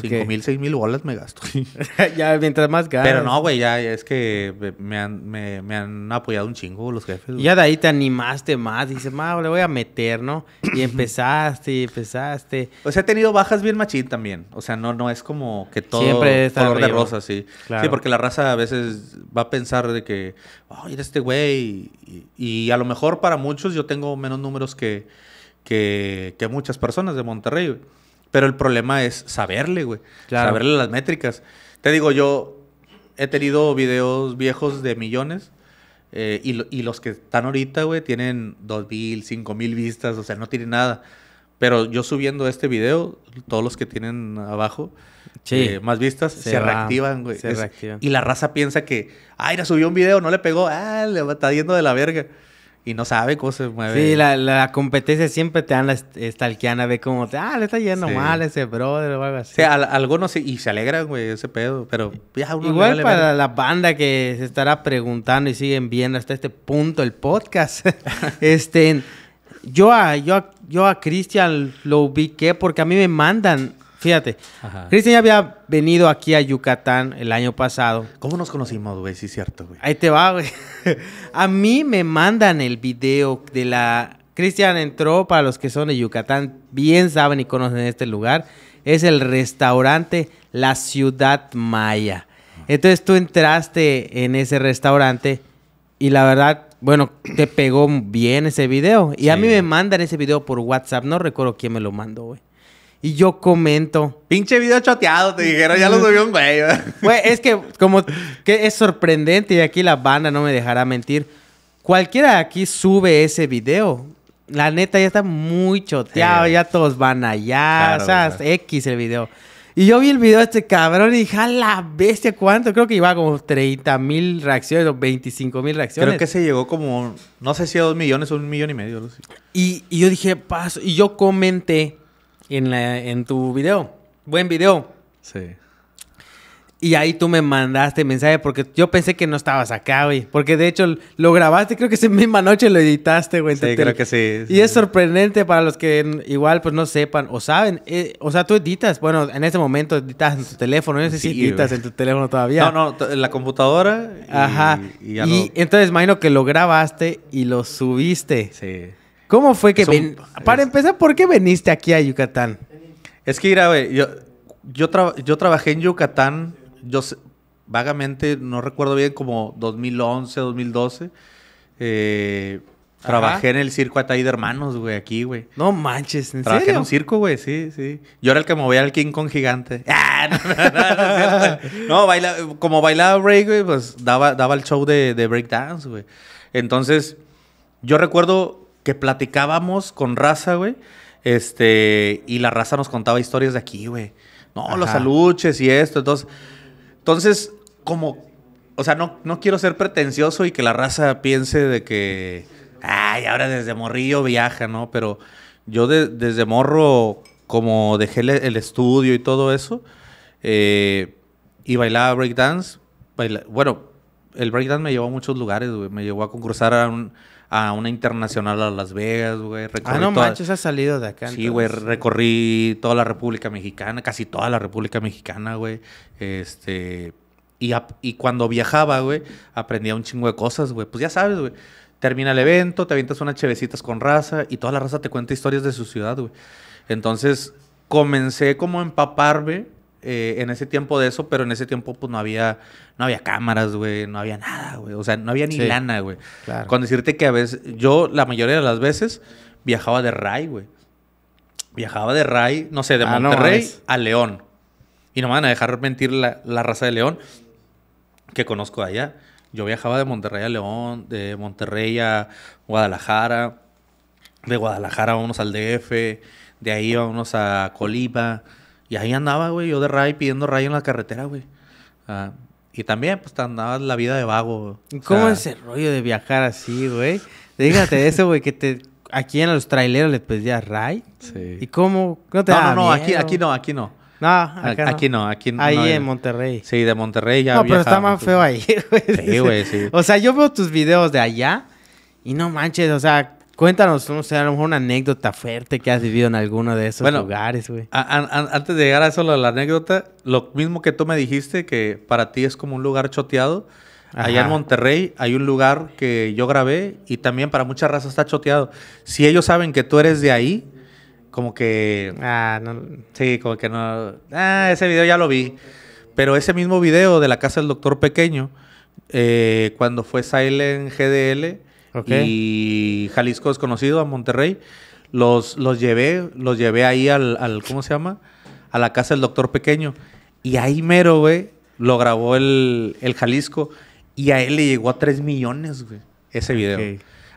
Cinco mil, seis mil bolas me gasto. <laughs> ya, mientras más ganas. Pero no, güey, ya, es que me han, apoyado un chingo los jefes. Ya de ahí te animaste más. Dices, ma, le voy a meter, ¿no? Y empezaste, empezaste. O sea, he tenido bajas bien machín también. O sea, no, no es como que todo Siempre color de rosa, sí. Sí, porque la raza a veces va a pensar de que, ...ay, oh, mira este güey. Y, a lo mejor para muchos yo tengo menos números que, que, que muchas personas de Monterrey, pero el problema es saberle, güey. Claro. Saberle las métricas. Te digo, yo he tenido videos viejos de millones. Eh, y, los que están ahorita, güey, tienen 2.000, 5.000 vistas, o sea, no tienen nada. Pero yo subiendo este video, todos los que tienen abajo eh, más vistas se, reactivan, güey. Se reactivan. Y la raza piensa que, ay, la subió un video, no le pegó, ah, le está yendo de la verga y no sabe cómo se mueve. Sí, la, competencia siempre te dan la de cómo te ah, le está yendo mal ese brother o algo así. O sea, algunos sí, y se alegran, güey, ese pedo, pero Igual para la banda que se estará preguntando y siguen viendo hasta este punto el podcast, <laughs> este, yo a, yo a, yo a Cristian lo ubiqué porque a mí me mandan Fíjate, Cristian ya había venido aquí a Yucatán el año pasado. ¿Cómo nos conocimos, güey? Sí, cierto, güey. Ahí te va, güey. <laughs> a mí me mandan el video de la... Cristian entró, para los que son de Yucatán, bien saben y conocen este lugar, es el restaurante La Ciudad Maya. Entonces tú entraste en ese restaurante y la verdad bueno, te pegó bien ese video. Y a mí me mandan ese video por WhatsApp. No recuerdo quién me lo mandó, güey. Y yo comento. Pinche video choteado, te dijeron, ya lo subió un güey. <laughs> Güey, es que como que es sorprendente y aquí la banda no me dejará mentir. Cualquiera de aquí sube ese video. La neta ya está muy choteado, ya todos van allá, o sea, X el video. Y yo vi el video de este cabrón y dije, la bestia, ¿cuánto? Creo que iba como 30 mil reacciones o 25 mil reacciones. Creo que se llegó como, no sé si a dos millones o un millón y medio. Y, y yo dije, paso, y yo comenté en, la, en tu video. Buen video. Sí. Y ahí tú me mandaste mensaje porque yo pensé que no estabas acá, güey. Porque de hecho lo grabaste, creo que esa misma noche lo editaste, güey. Sí, creo que sí, Y es sorprendente para los que igual pues no sepan o saben. Eh, o sea, tú editas, bueno, en ese momento editas en tu teléfono. No sé si editas en tu teléfono todavía. No, no, en la computadora. Ajá. Y, entonces imagino que lo grabaste y lo subiste. Sí. ¿Cómo fue que... Para empezar, ¿por qué viniste aquí a Yucatán? Es que, güey, yo, yo, trabajé en Yucatán, yo vagamente, no recuerdo bien, como 2011, 2012. Eh, trabajé en el circo Atay de Hermanos, güey, aquí, güey. No manches, ¿en Trabajé en un circo, güey, sí, sí. Yo era el que movía al King Kong gigante. No, baila, como bailaba break, güey, pues daba, daba el show de, de breakdance, güey. Entonces, yo recuerdo que platicábamos con raza, güey. Este, y la raza nos contaba historias de aquí, güey. No, los aluches y esto. Entonces, entonces como, o sea, no, no quiero ser pretencioso y que la raza piense de que, ay, ahora desde morrillo viaja, ¿no? Pero yo desde morro, como dejé el, estudio y todo eso, eh, y bailaba breakdance. bueno, el breakdance me llevó a muchos lugares, güey. Me llevó a concursar a un a una internacional a Las Vegas, güey. Ah, no manches, ha salido de acá. Sí, güey, recorrí toda la República Mexicana, casi toda la República Mexicana, güey. Este... Y, y cuando viajaba, güey, aprendía un chingo de cosas, güey. Pues ya sabes, güey. Termina el evento, te avientas unas chevecitas con raza y toda la raza te cuenta historias de su ciudad, güey. Entonces, comencé como a empaparme eh, en ese tiempo de eso, pero en ese tiempo pues no había, no había cámaras, güey, no había nada, güey. O sea, no había ni lana, güey. Con decirte que a veces, yo la mayoría de las veces viajaba de Rai, güey. Viajaba de Ray no sé, de ah, Monterrey a León. Y no me van a dejar mentir la, la raza de León que conozco allá. Yo viajaba de Monterrey a León, de Monterrey a Guadalajara, de Guadalajara unos al DF, de ahí unos a Colima. Y ahí andaba, güey, yo de ray pidiendo ray en la carretera, güey. Ah, y también, pues, andaba la vida de vago. Güey. ¿Cómo es rollo de viajar así, güey? Dígate <laughs> eso, güey, que te aquí en los traileros les pedía ray. Sí. ¿Y cómo? No No, no, aquí, aquí no, aquí no. No, aquí no, aquí no. Ahí en Monterrey. Sí, de Monterrey ya. No, pero está más feo ahí, <laughs> güey. Sí, güey, sí. O sea, yo veo tus videos de allá y no manches, o sea, Cuéntanos, no sea, a lo mejor una anécdota fuerte que has vivido en alguno de esos lugares, güey. Antes de llegar a eso, de la anécdota, lo mismo que tú me dijiste, que para ti es como un lugar choteado. Allá en Monterrey hay un lugar que yo grabé y también para muchas razas está choteado. Si ellos saben que tú eres de ahí, como que... Ah, no. Sí, como que no... Ah, ese video ya lo vi. Pero ese mismo video de la casa del doctor pequeño, eh, cuando fue Silent GDL, y Jalisco es conocido, a Monterrey. Los, los llevé, los llevé ahí al, ¿cómo se llama? A la casa del doctor pequeño. Y ahí mero, güey, lo grabó el, Jalisco. Y a él le llegó a 3 millones, güey, ese video.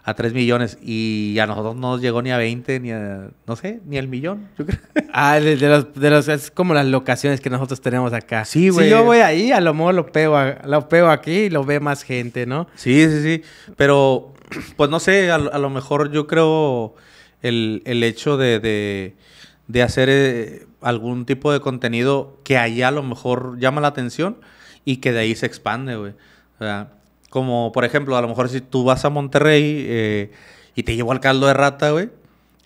A 3 millones. Y a nosotros no nos llegó ni a 20, ni a, no sé, ni al millón, yo creo. <laughs> Ah, de, de es como las locaciones que nosotros tenemos acá. Sí, güey. Si yo voy ahí, a lo mejor lo pego, lo pego aquí y lo ve más gente, ¿no? Sí, sí, sí. Pero pues no sé, a, lo mejor yo creo el, hecho de, hacer eh, algún tipo de contenido que allá a lo mejor llama la atención y que de ahí se expande, güey. O sea, como por ejemplo, a lo mejor si tú vas a Monterrey eh, y te llevo al caldo de rata, güey.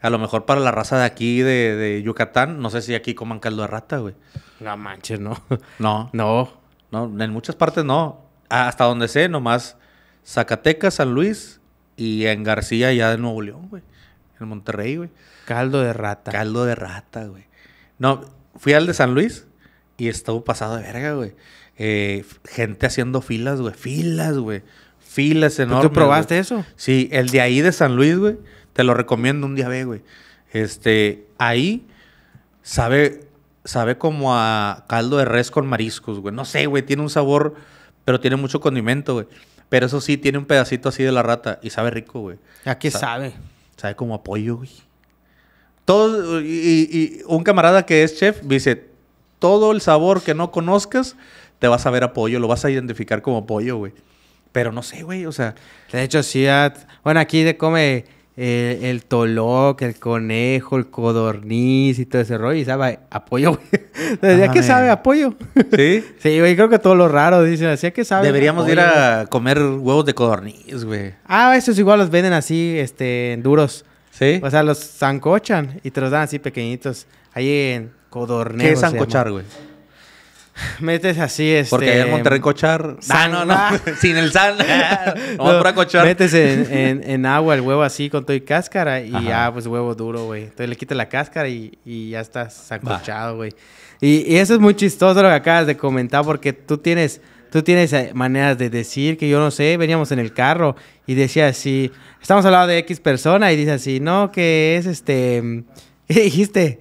A lo mejor para la raza de aquí, de, de Yucatán, no sé si aquí coman caldo de rata, güey. No manches, no. No. <laughs> No. No, en muchas partes no. Hasta donde sé, nomás Zacatecas, San Luis y en García, ya de Nuevo León, güey. En Monterrey, güey. Caldo de rata. Caldo de rata, güey. No, fui al de San Luis y estuvo pasado de verga, güey. Eh, gente haciendo filas, güey. Filas, güey. Filas enormes. ¿Tú probaste eso? Sí, el de ahí de San Luis, güey. Te lo recomiendo un día, ve, güey. Este, ahí sabe, sabe como a caldo de res con mariscos, güey. No sé, güey. Tiene un sabor, pero tiene mucho condimento, güey. Pero eso sí, tiene un pedacito así de la rata y sabe rico, güey. ¿A qué sabe? Sabe como apoyo, güey. Todo, y, un camarada que es chef dice, todo el sabor que no conozcas, te vas a ver apoyo, lo vas a identificar como apoyo güey. Pero no sé, güey, o sea... De hecho, sí, ah, bueno, aquí de come el toloc, el conejo, el codorniz y todo ese rollo. Y sabe, apoyo, güey. <laughs> Decía que eh. sabe, apoyo. ¿Sí? <laughs> sí, güey, creo que todo lo raro, dice, decía que sabe. Deberíamos ir a comer huevos de codorniz, güey. Ah, esos igual los venden así, este, en duros. Sí. O sea, los zancochan y te los dan así pequeñitos. Ahí en codorniz. ¿Qué es zancochar, güey? <laughs> Metes así, este... Porque allá en Monterrey cochar... Ah, no, no, <laughs> sin el sal. <laughs> no, cochar. Metes en, agua el huevo así con todo y cáscara y ya, pues huevo duro, güey. Entonces le quitas la cáscara y, ya estás sacochado güey. Y, y, eso es muy chistoso lo que acabas de comentar porque tú tienes... Tú tienes eh, maneras de decir que yo no sé, veníamos en el carro y decía así, estamos hablando de X persona y dice así, no, que es este, ¿qué dijiste?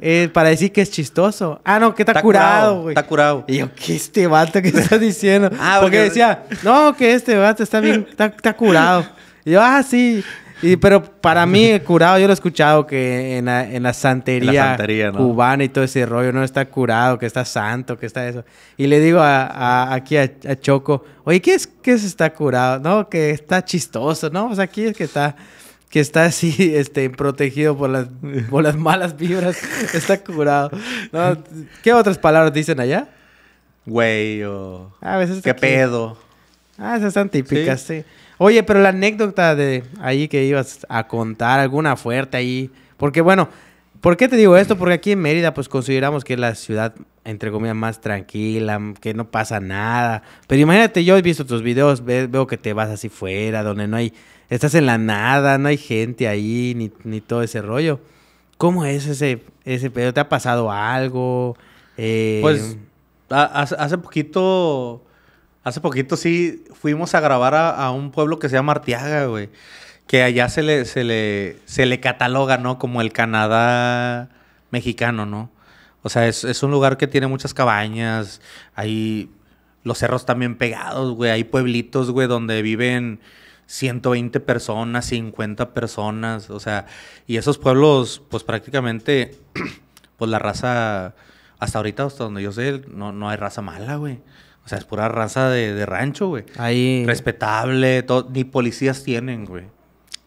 Eh, para decir que es chistoso. Ah, no, que está, curado, güey. Está curado. Y yo, ¿qué este vato que está diciendo? ah, porque... decía, no, que este vato está bien, está, curado. Y yo, ah, sí. Y, pero para mí, curado, yo lo he escuchado que en la, en la santería, cubana y todo ese rollo, no está curado, que está santo, que está eso. Y le digo a, aquí a, Choco, oye, ¿qué es que es está curado? No, que está chistoso, ¿no? O sea, aquí es que está que está así, <laughs> este, protegido por las, malas vibras. Está curado. ¿Qué otras palabras dicen allá? Güey o... A ah, veces pues ¿Qué pedo? Ah, esas están típicas, sí. Oye, pero la anécdota de ahí que ibas a contar, alguna fuerte ahí. Porque bueno, ¿por qué te digo esto? Porque aquí en Mérida pues consideramos que es la ciudad, entre comillas, más tranquila, que no pasa nada. Pero imagínate, yo he visto tus videos, veo que te vas así fuera, donde no hay estás en la nada, no hay gente ahí, ni, todo ese rollo. ¿Cómo es ese, ese pedo? ¿Te ha pasado algo? Eh, pues hace, poquito, hace poquito sí fuimos a grabar a, un pueblo que se llama Arteaga, güey. Que allá se le, se le, se le cataloga, ¿no? Como el Canadá mexicano, ¿no? O sea, es, es un lugar que tiene muchas cabañas, hay los cerros también pegados, güey, hay pueblitos, güey, donde viven 120 personas, 50 personas, o sea, y esos pueblos, pues prácticamente, <clears throat> pues la raza, hasta ahorita, hasta donde yo sé, no, no hay raza mala, güey. O sea, es pura raza de, rancho, güey. Ahí... Respetable, todo, ni policías tienen, güey.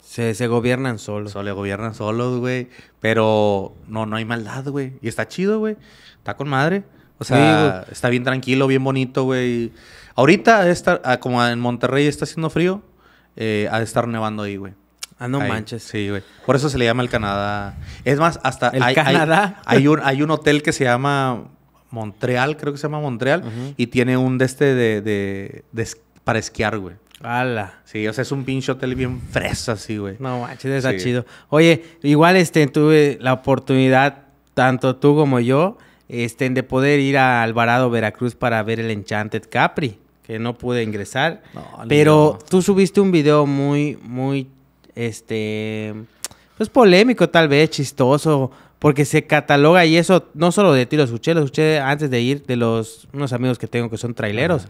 Se, se gobiernan solos. Se gobiernan solos, güey. Pero no, no hay maldad, güey. Y está chido, güey. Está con madre. O sea, está bien tranquilo, bien bonito, güey. Ahorita, está, ah, como en Monterrey está haciendo frío, eh, ha estar nevando ahí, güey. Ah, no manches. Sí, güey. Por eso se le llama el Canadá. Es más, hasta ¿El Canadá? Hay, un, hotel que se llama Montreal, creo que se llama Montreal, y tiene un de este de, para esquiar, güey. ¡Hala! Sí, o sea, es un pinche hotel bien fresco así, güey. No manches, es chido. Oye, igual este, tuve la oportunidad, tanto tú como yo, este, de poder ir a Alvarado, Veracruz para ver el Enchanted Capri no pude ingresar. pero tú subiste un video muy, muy, este, es pues polémico tal vez, chistoso, porque se cataloga y eso no solo de ti lo escuché, lo escuché antes de ir de los unos amigos que tengo que son traileros.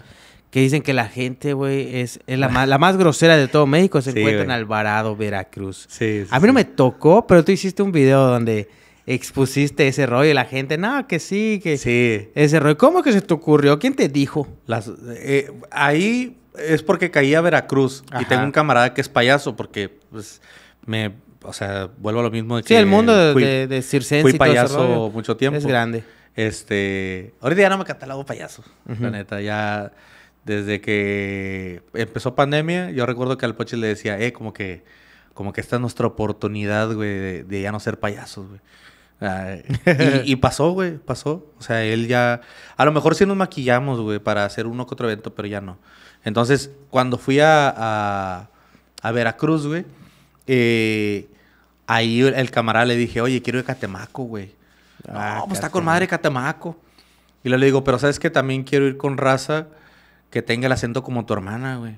Que dicen que la gente, güey, es, la, más, grosera de todo México. Se encuentra en Alvarado, Veracruz. a mí no me tocó, pero tú hiciste un video donde expusiste ese rollo y la gente, no, que sí, que sí. ese rollo. ¿Cómo que se te ocurrió? ¿Quién te dijo? Eh, ahí es porque caí a Veracruz y tengo un camarada que es payaso porque pues me, o sea, vuelvo a lo mismo de que... Sí, el mundo de, fui, de, Fui payaso mucho tiempo. Es grande. Este, ahorita ya no me catalogo payaso, la neta, ya desde que empezó pandemia, yo recuerdo que al poche le decía, eh, como que, como que esta es nuestra oportunidad, güey, de, de ya no ser payasos, güey y, pasó, güey, pasó. O sea, él ya. A lo mejor sí nos maquillamos, güey, para hacer uno que otro evento, pero ya no. Entonces, cuando fui a, a, Veracruz, güey, eh, ahí el camarada le dije, oye, quiero ir a Catemaco, güey. Ah, no, pues está con madre Catemaco. Y le digo, pero sabes que también quiero ir con raza que tenga el acento como tu hermana, güey.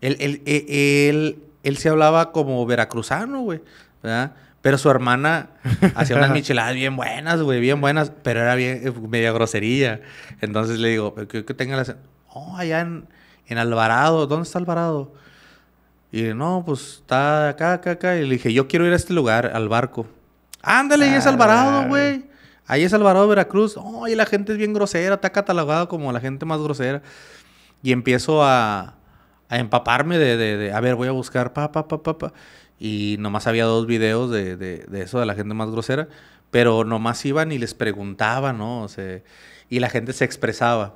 Él, él, e, él se hablaba como veracruzano, güey. ¿Verdad? Pero su hermana <laughs> hacía unas micheladas bien buenas, güey, bien buenas, pero era bien, eh, media grosería. Entonces le digo, que, tenga la... Oh, allá en, Alvarado, ¿dónde está Alvarado? Y no, pues está acá, acá, acá. Y le dije, yo quiero ir a este lugar, al barco. Ándale, ahí es Alvarado, güey. Ahí es Alvarado, Veracruz. Oh, la gente es bien grosera, está catalogado como la gente más grosera. Y empiezo a, empaparme de, de, de, a ver, voy a buscar, pa, pa, pa, pa, pa. Y nomás había dos videos de, de, de eso, de la gente más grosera. Pero nomás iban y les preguntaban, ¿no? O sea, y la gente se expresaba.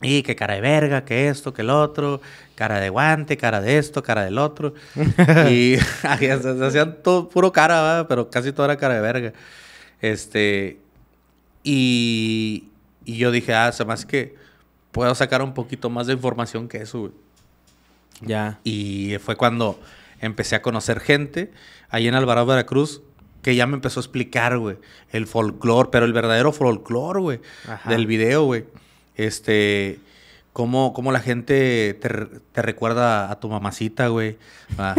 Y qué cara de verga, que esto, que el otro, cara de guante, cara de esto, cara del otro. <laughs> y <laughs> hacían todo puro cara, ¿verdad? pero casi toda era cara de verga. Este. Y, y yo dije, ah, se más que puedo sacar un poquito más de información que eso, Ya. Y fue cuando empecé a conocer gente ahí en Alvarado, Veracruz, que ya me empezó a explicar, güey, el folclore, pero el verdadero folclore, güey, del video, güey. Este, Cómo, cómo, la gente te, te, recuerda a tu mamacita, güey.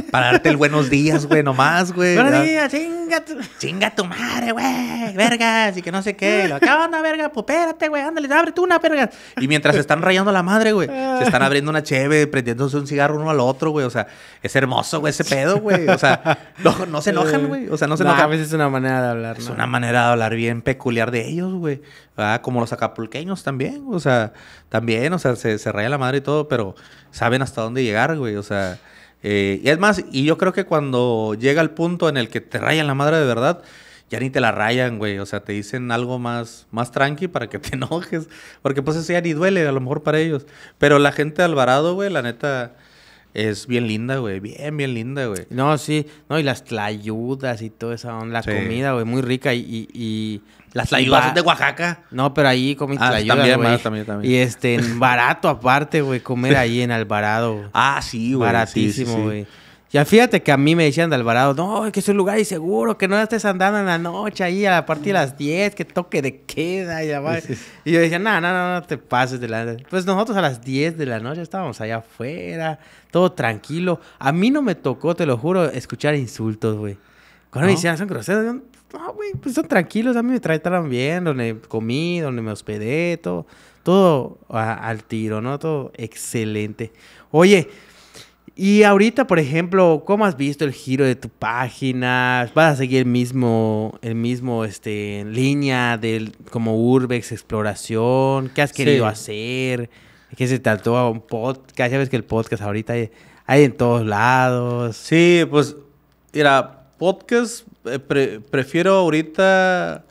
Para darte el buenos días, güey, nomás, güey. Buenos días, chinga tu, chinga tu madre, güey. Vergas, y que no sé qué. Lo, ¿Qué onda, verga? Pues espérate, güey, ándale, abre tú una, verga. Y mientras se están rayando la madre, güey. Se están abriendo una cheve, prendiéndose un cigarro uno al otro, güey. O sea, es hermoso, güey, ese pedo, güey. O sea, <laughs> no, se enojan, güey. O sea, no se enojan. A veces es una manera de hablar, Es una manera de hablar bien peculiar de ellos, güey. Ah, como los acapulqueños también, o sea, también, o sea, se, raya la madre y todo, pero saben hasta dónde llegar, güey. O sea, eh, y es más, y yo creo que cuando llega el punto en el que te rayan la madre de verdad, ya ni te la rayan, güey. O sea, te dicen algo más, más tranqui para que te <laughs> enojes. Porque pues eso ya ni duele, a lo mejor para ellos. Pero la gente de Alvarado, güey, la neta, es bien linda, güey. Bien, bien linda, güey. No, sí. No, y las tlayudas y toda esa onda. La comida, güey, muy rica. Y, y, las tlayudas de Oaxaca. No, pero ahí comí ah, también, güey. Y este, barato aparte, güey, comer <laughs> ahí en Alvarado. Ah, sí, güey. Baratísimo, güey. Ya fíjate que a mí me decían de Alvarado, no, que es un lugar inseguro, que no estés andando en la noche ahí a partir de las 10, que toque de queda y Y yo decía, no, no, no, no te pases de la... Pues nosotros a las 10 de la noche estábamos allá afuera, todo tranquilo. A mí no me tocó, te lo juro, escuchar insultos, güey. Cuando me decían, son groseros, no, güey, pues son tranquilos, a mí me trataron bien, donde comí, donde me hospedé, todo, todo al tiro, ¿no? Todo excelente. Oye, y ahorita, por ejemplo, ¿cómo has visto el giro de tu página? ¿Vas a seguir el mismo, el mismo este, línea del, como Urbex Exploración? ¿Qué has querido hacer? ¿Qué se trató un podcast? Ya ves que el podcast ahorita hay, en todos lados. Sí, pues, mira, podcast eh, prefiero ahorita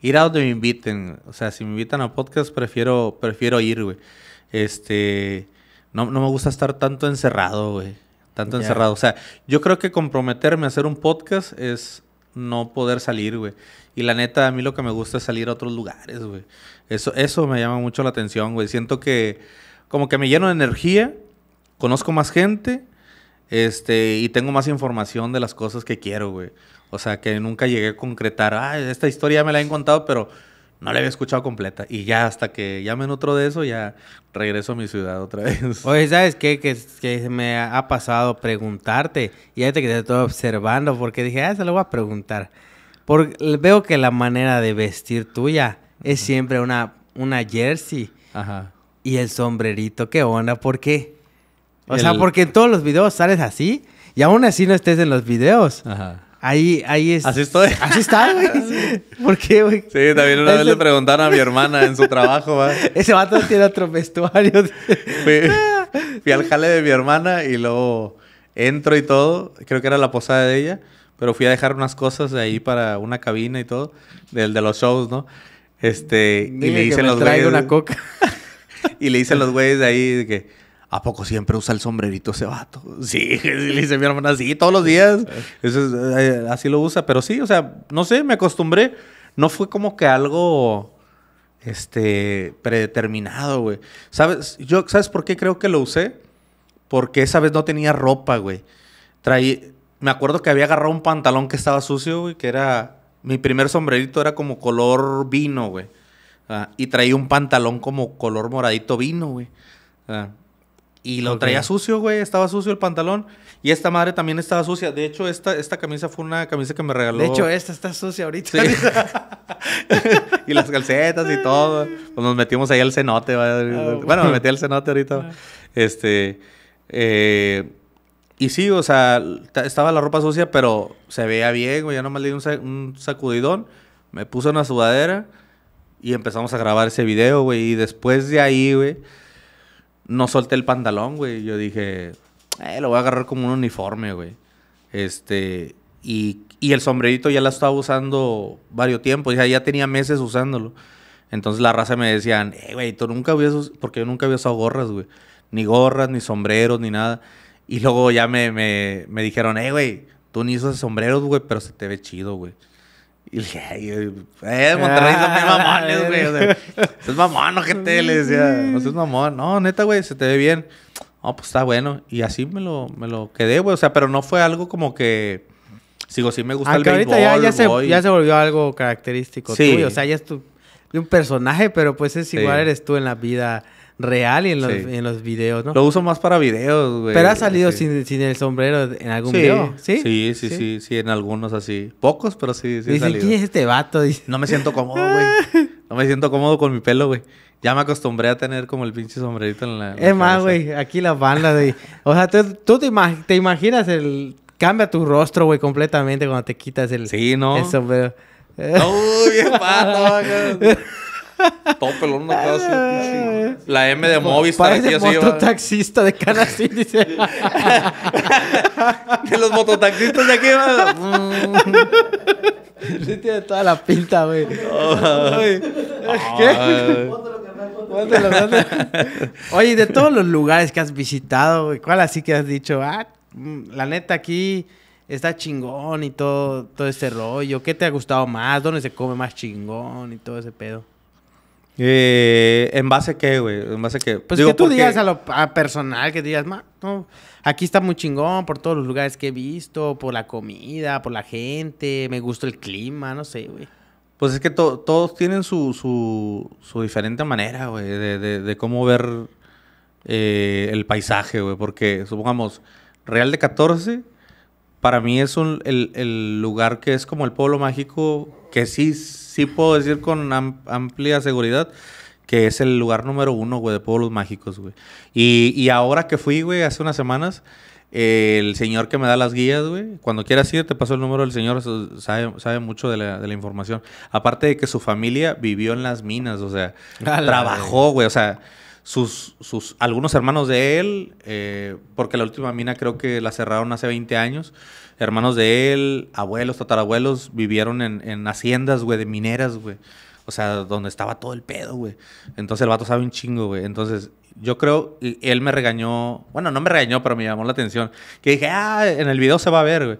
ir a donde me inviten. O sea, si me invitan a podcast, prefiero, prefiero ir, güey. Este. No, me gusta estar tanto encerrado, güey. Tanto encerrado. O sea, yo creo que comprometerme a hacer un podcast es no poder salir, güey. Y la neta, a mí lo que me gusta es salir a otros lugares, güey. Eso, eso me llama mucho la atención, güey. Siento que como que me lleno de energía, conozco más gente, este, y tengo más información de las cosas que quiero, güey. O sea, que nunca llegué a concretar, ah, esta historia me la han contado, pero no la había escuchado completa. Y ya hasta que ya me nutro de eso, ya regreso a mi ciudad otra vez. <laughs> Oye, ¿sabes qué? Que, me ha pasado preguntarte. Y ya te quedé todo observando porque dije, ah, se lo voy a preguntar. Porque veo que la manera de vestir tuya es siempre una, una jersey. Ajá. Y el sombrerito, ¿qué onda? ¿Por qué? O sea, porque en todos los videos sales así y aún así no estés en los videos. Ajá. Ahí, ahí es. Así estoy. Así está, güey. <laughs> ¿Por qué, güey? Sí, también una vez le preguntaron a mi hermana en su trabajo, ¿va? <laughs> Ese vato tiene otro vestuario. <laughs> fui, al jale de mi hermana y luego entro y todo. Creo que era la posada de ella. Pero fui a dejar unas cosas de ahí para una cabina y todo. Del de los shows, ¿no? Este. y le hice los güeyes. una coca. y le hice a los güeyes de ahí que. ¿A poco siempre usa el sombrerito ese vato? <laughs> <laughs> Sí, le dice mi hermana, sí, todos los días. Eh, así lo usa, pero sí, o sea, no sé, me acostumbré. No fue como que algo este, predeterminado, güey. ¿Sabes? Yo, ¿Sabes por qué creo que lo usé? Porque esa vez no tenía ropa, güey. Traí, me acuerdo que había agarrado un pantalón que estaba sucio, güey, que era... Mi primer sombrerito era como color vino, güey. Ah, y traía un pantalón como color moradito vino, güey. Ah, y lo traía sucio, güey. Estaba sucio el pantalón. Y esta madre también estaba sucia. De hecho, esta, esta camisa fue una camisa que me regaló. De hecho, esta está sucia ahorita. <laughs> y las calcetas y todo. Pues nos metimos ahí al cenote. Ah, bueno, me metí al cenote ahorita. Ah. este. Eh, y sí, o sea, estaba la ropa sucia, pero se veía bien, güey. Ya nomás le di un, un sacudidón. Me puse una sudadera. Y empezamos a grabar ese video, güey. Y después de ahí, güey no solté el pantalón, güey. Yo dije, eh, lo voy a agarrar como un uniforme, güey. Este, y, el sombrerito ya la estaba usando varios tiempos, ya, ya tenía meses usándolo. Entonces la raza me decían, eh, güey, tú nunca habías, porque yo nunca había usado gorras, güey. Ni gorras, ni sombreros, ni nada. Y luego ya me, me, me dijeron, eh, güey, tú ni usas sombreros, güey, pero se te ve chido, güey. Y le dije, ay, eh, Monterrey son ah, mamones, güey. O <laughs> es mamón, ojete, le decía. No es mamón. No, neta, güey, se te ve bien. No, pues está bueno. Y así me lo, me lo quedé, güey. O sea, pero no fue algo como que... Sigo, sí me gusta ah, el ahorita béisbol, ya, ya, se, ya, se, volvió algo característico sí. tuyo. O sea, ya es tu, de un personaje, pero pues es igual eres tú en la vida real y en los, en los videos, ¿no? Lo uso más para videos, güey. Pero ha salido sin, el sombrero en algún video, ¿sí? ¿sí? Sí, sí, sí, en algunos así. Pocos, pero sí, sí. ¿quién es este vato? Dice. No me siento cómodo, güey. <laughs> No me siento cómodo con mi pelo, güey. Ya me acostumbré a tener como el pinche sombrerito en la. es más, güey, aquí la banda güey. O sea, tú, te, te, imaginas el. Cambia tu rostro, güey, completamente cuando te quitas el, sí, ¿no? el sombrero. bien <laughs> Todo pelón una así, La M de Movistar aquí así. mototaxista de Canasí, dice. de <laughs> los mototaxistas de aquí, <laughs> Sí tiene toda la pinta, güey. <laughs> ¿Qué? Oye, de todos los lugares que has visitado, ¿cuál así que has dicho? Ah, mm, la neta aquí está chingón y todo, todo ese rollo. ¿Qué te ha gustado más? ¿Dónde se come más chingón y todo ese pedo? Eh, ¿En base a qué, güey? ¿En base Pues que tú digas a lo personal, que digas, no, aquí está muy chingón por todos los lugares que he visto, por la comida, por la gente, me gusta el clima, no sé, güey. Pues es que todos tienen su, su, diferente manera, güey, de, cómo ver eh, el paisaje, güey. Porque, supongamos, Real de 14, para mí es un, el, el lugar que es como el pueblo mágico, que sí sí puedo decir con amplia seguridad que es el lugar número uno, güey, de pueblos mágicos, güey. Y, y ahora que fui, güey, hace unas semanas, el señor que me da las guías, güey, cuando quieras ir, te paso el número del señor, sabe, sabe mucho de la, de la información. Aparte de que su familia vivió en las minas, o sea, trabajó, güey, o sea sus, sus algunos hermanos de él, eh, porque la última mina creo que la cerraron hace 20 años, hermanos de él, abuelos, tatarabuelos, vivieron en, haciendas, güey, de mineras, güey. O sea, donde estaba todo el pedo, güey. Entonces el vato sabe un chingo, güey. Entonces yo creo, él me regañó, bueno, no me regañó, pero me llamó la atención. Que dije, ah, en el video se va a ver, güey.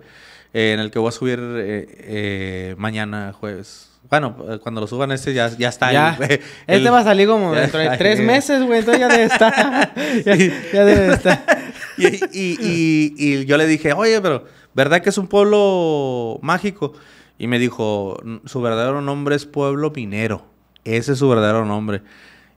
Eh, en el que voy a subir eh, eh, mañana, jueves. Bueno, cuando lo suban este ya, ya está. Ya. este va a salir como <laughs> dentro de tres meses, güey. Entonces ya debe estar. <laughs> <laughs> ya, debe estar. y yo le dije, oye, pero ¿verdad que es un pueblo mágico? Y me dijo, su verdadero nombre es Pueblo Minero. Ese es su verdadero nombre.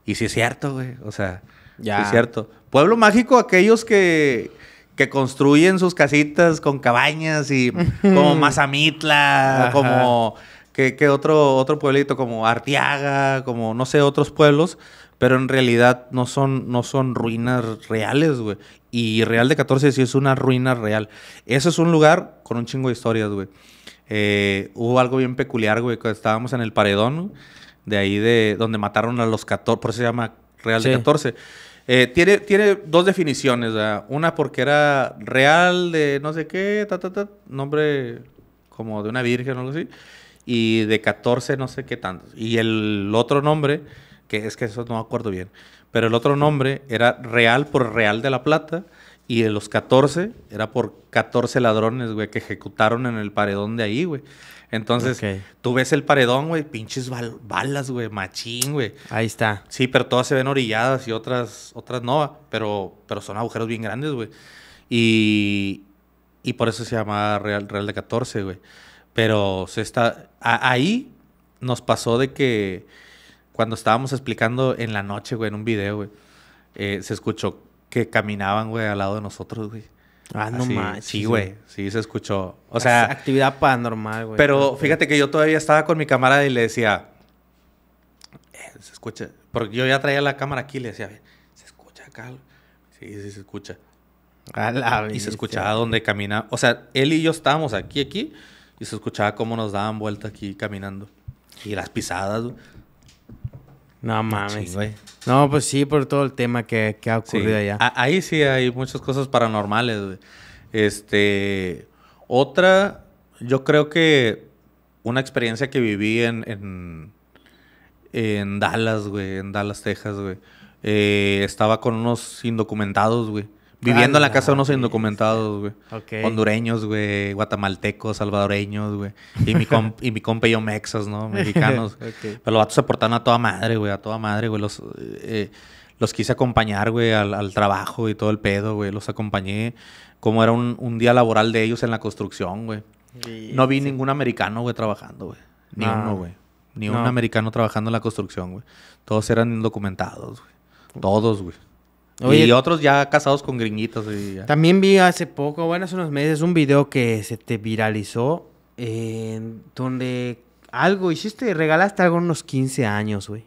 Y sí es cierto, güey. O sea, ya. es cierto. Pueblo mágico, aquellos que, que construyen sus casitas con cabañas y <laughs> como Mazamitla, como que, otro, otro pueblito, como Arteaga, como no sé, otros pueblos pero en realidad no son, no son ruinas reales, güey. Y Real de 14 sí es una ruina real. Eso es un lugar con un chingo de historias, güey. Eh, hubo algo bien peculiar, güey, estábamos en el paredón, de ahí de donde mataron a los 14, por eso se llama Real de 14. Eh, tiene, tiene dos definiciones, una porque era real de no sé qué, ta, nombre como de una virgen o algo así, y de 14 no sé qué tanto. Y el otro nombre que es que eso no acuerdo bien, pero el otro nombre era Real por Real de la Plata y de los 14 era por 14 ladrones, güey, que ejecutaron en el paredón de ahí, güey. Entonces, tú ves el paredón, güey, pinches balas, güey, machín, güey. Ahí está. Sí, pero todas se ven orilladas y otras otras no, pero pero son agujeros bien grandes, güey. Y y por eso se llama Real Real de 14, güey. Pero se está ahí nos pasó de que cuando estábamos explicando en la noche, güey, en un video, güey, eh, se escuchó que caminaban, güey, al lado de nosotros, güey. Ah, no mames. Sí, güey. Sí, se escuchó. O sea. actividad paranormal, güey. Pero fíjate que yo todavía estaba con mi cámara y le decía. Eh, se escucha. Porque yo ya traía la cámara aquí y le decía, se escucha acá. Sí, sí, se escucha. y se escuchaba donde caminaba. O sea, él y yo estábamos aquí, aquí. Y se escuchaba cómo nos daban vuelta aquí caminando. Y las pisadas, güey. No mames. güey. no, pues sí, por todo el tema que, ha ocurrido allá. ahí sí hay muchas cosas paranormales, güey. Este. Otra, yo creo que una experiencia que viví en, en, Dallas, güey, en Dallas, Texas, güey. Eh, estaba con unos indocumentados, güey. Viviendo en la casa de unos indocumentados, güey. Hondureños, güey. Guatemaltecos, salvadoreños, güey. Y mi, y mi compa yo mexas, ¿no? <laughs> Mexicanos. Pero los vatos se portaron a toda madre, güey. A toda madre, güey. Los, eh, quise acompañar, güey, al, trabajo y todo el pedo, güey. Los acompañé. Como era un, día laboral de ellos en la construcción, güey. No vi ningún americano, güey, trabajando, güey. Ni uno, güey. Ni un americano trabajando en la construcción, güey. Todos eran indocumentados, güey. Todos, güey y otros ya casados con gringuitos También vi hace poco, bueno, hace unos meses, un video que se te viralizó donde algo hiciste, regalaste algo en unos 15 años, güey.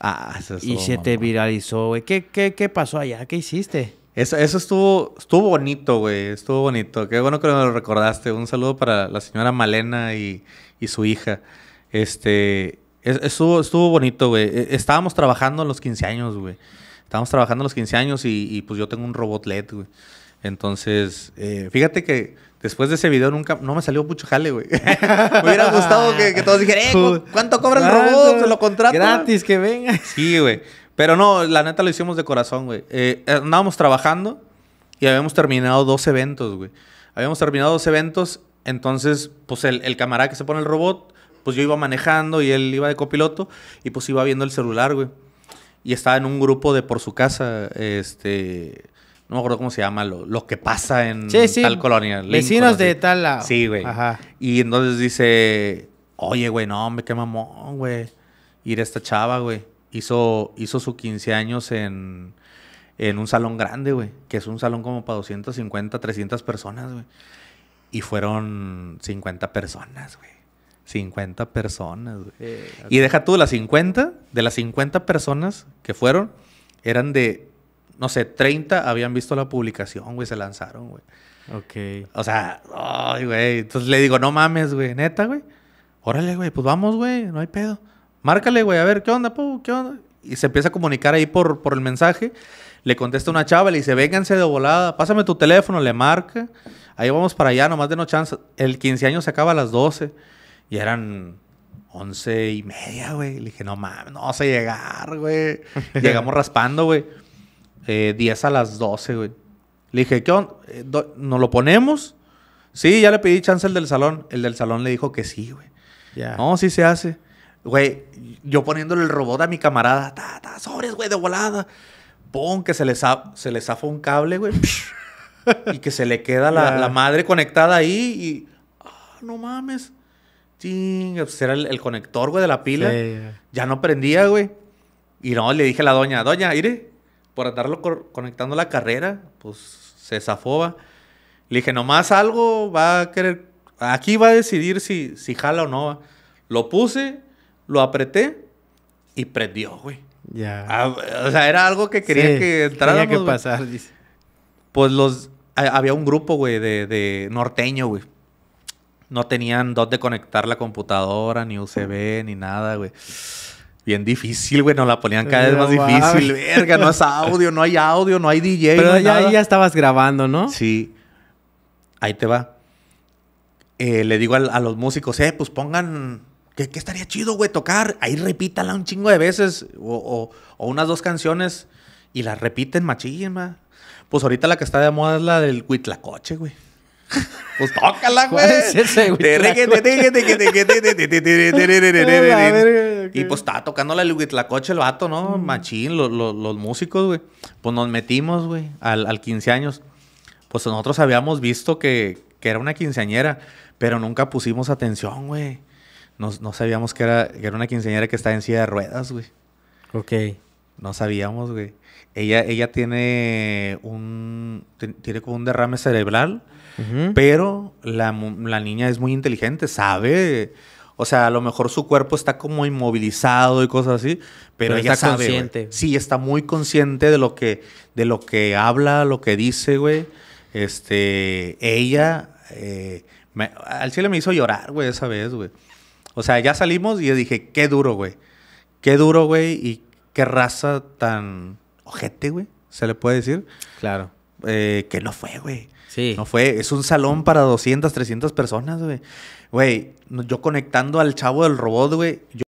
Ah, eso Y se te viralizó, güey. ¿Qué, pasó allá? ¿Qué hiciste? Eso, estuvo, estuvo bonito, güey. Estuvo bonito. Qué bueno que me lo recordaste. Un saludo para la señora Malena y, y su hija. Este, estuvo, estuvo bonito, güey. E, estábamos trabajando en los 15 años, güey estábamos trabajando los 15 años y, pues yo tengo un robot LED, güey. Entonces, eh, fíjate que después de ese video nunca, no me salió mucho jale, güey. <laughs> me hubiera gustado que, todos dijeran, eh, ¿cuánto cobra el robot? Se lo contrato. Gratis, que venga. Sí, güey. Pero no, la neta lo hicimos de corazón, güey. Eh, andábamos trabajando y habíamos terminado dos eventos, güey. Habíamos terminado dos eventos, entonces, pues el, el camarada que se pone el robot, pues yo iba manejando y él iba de copiloto y pues iba viendo el celular, güey y estaba en un grupo de por su casa, este, no me acuerdo cómo se llama, lo, que pasa en tal colonia. Vecinos de tal lado. Sí, güey. Ajá. Y entonces dice, oye, güey, no, me qué güey. Ir a esta chava, güey. Hizo, hizo su 15 años en, en un salón grande, güey. Que es un salón como para 250, 300 personas, güey. Y fueron 50 personas, güey. 50 personas. Eh, y deja tú, las 50, de las 50 personas que fueron, eran de, no sé, 30 habían visto la publicación, güey, se lanzaron, güey. Ok. O sea, ay, güey. Entonces le digo, no mames, güey, neta, güey. Órale, güey, pues vamos, güey, no hay pedo. Márcale, güey, a ver, ¿qué onda, ¿Qué onda? Y se empieza a comunicar ahí por, por el mensaje. Le contesta una chava, le dice, vénganse de volada, pásame tu teléfono, le marca. Ahí vamos para allá, nomás de no chance. El 15 años se acaba a las 12. Y eran once y media, güey. Le dije, no mames, no vas a llegar, güey. <laughs> Llegamos raspando, güey. Eh, diez 10 a las doce, güey. Le dije, ¿qué onda? Eh, ¿Nos lo ponemos? Sí, ya le pedí chance al del salón. El del salón le dijo que sí, güey. No, sí se hace. Güey, yo poniéndole el robot a mi camarada, ta, ta, sobres, güey, de volada. Pum, que se le, se le zafa un cable, güey. <laughs> y que se le queda la, madre conectada ahí y. Ah, no mames. Ching, pues era el, conector, güey, de la pila. Ya no prendía, güey. Y no, le dije a la doña, doña, iré, por andarlo conectando la carrera, pues se zafoba. Le dije, nomás algo va a querer, aquí va a decidir si, si jala o no. Lo puse, lo apreté y prendió, güey. Ya. Ah, o sea, era algo que quería que entráramos. Tenía que pasar, Pues los, había un grupo, güey, de, de norteño, güey no tenían dónde conectar la computadora, ni USB, ni nada, güey. Bien difícil, güey. Nos la ponían cada vez más difícil. Verga, no es audio, no hay audio, no hay DJ. Pero ya, ya estabas grabando, ¿no? Sí. Ahí te va. Eh, le digo a, los músicos, eh, pues pongan. ¿Qué, estaría chido, güey, tocar? Ahí repítala un chingo de veces. O, unas dos canciones. Y las repiten machín, Pues ahorita la que está de moda es la del coche, güey. Pues tócala, güey. Es ese, güey. y pues estaba tocando la coche el vato, ¿no? Mm. Machín, los, músicos, güey. Pues nos metimos, güey, al, al 15 años. Pues nosotros habíamos visto que, era una quinceañera, pero nunca pusimos atención, güey. No, sabíamos que era, era una quinceañera que estaba en silla de ruedas, güey. Ok. No sabíamos, güey. Ella, ella tiene un. Tiene como un derrame cerebral pero la, niña es muy inteligente, sabe. O sea, a lo mejor su cuerpo está como inmovilizado y cosas así, pero, ella está sabe, Consciente. Sí, está muy consciente de lo que, de lo que habla, lo que dice, güey. Este, ella, eh, al chile me hizo llorar, güey, esa vez, güey. O sea, ya salimos y yo dije, qué duro, güey. Qué duro, güey, y qué raza tan ojete, güey, se le puede decir. Claro. Eh, que no fue, güey. No fue, es un salón para 200, 300 personas, güey. Güey, yo conectando al chavo del robot, güey.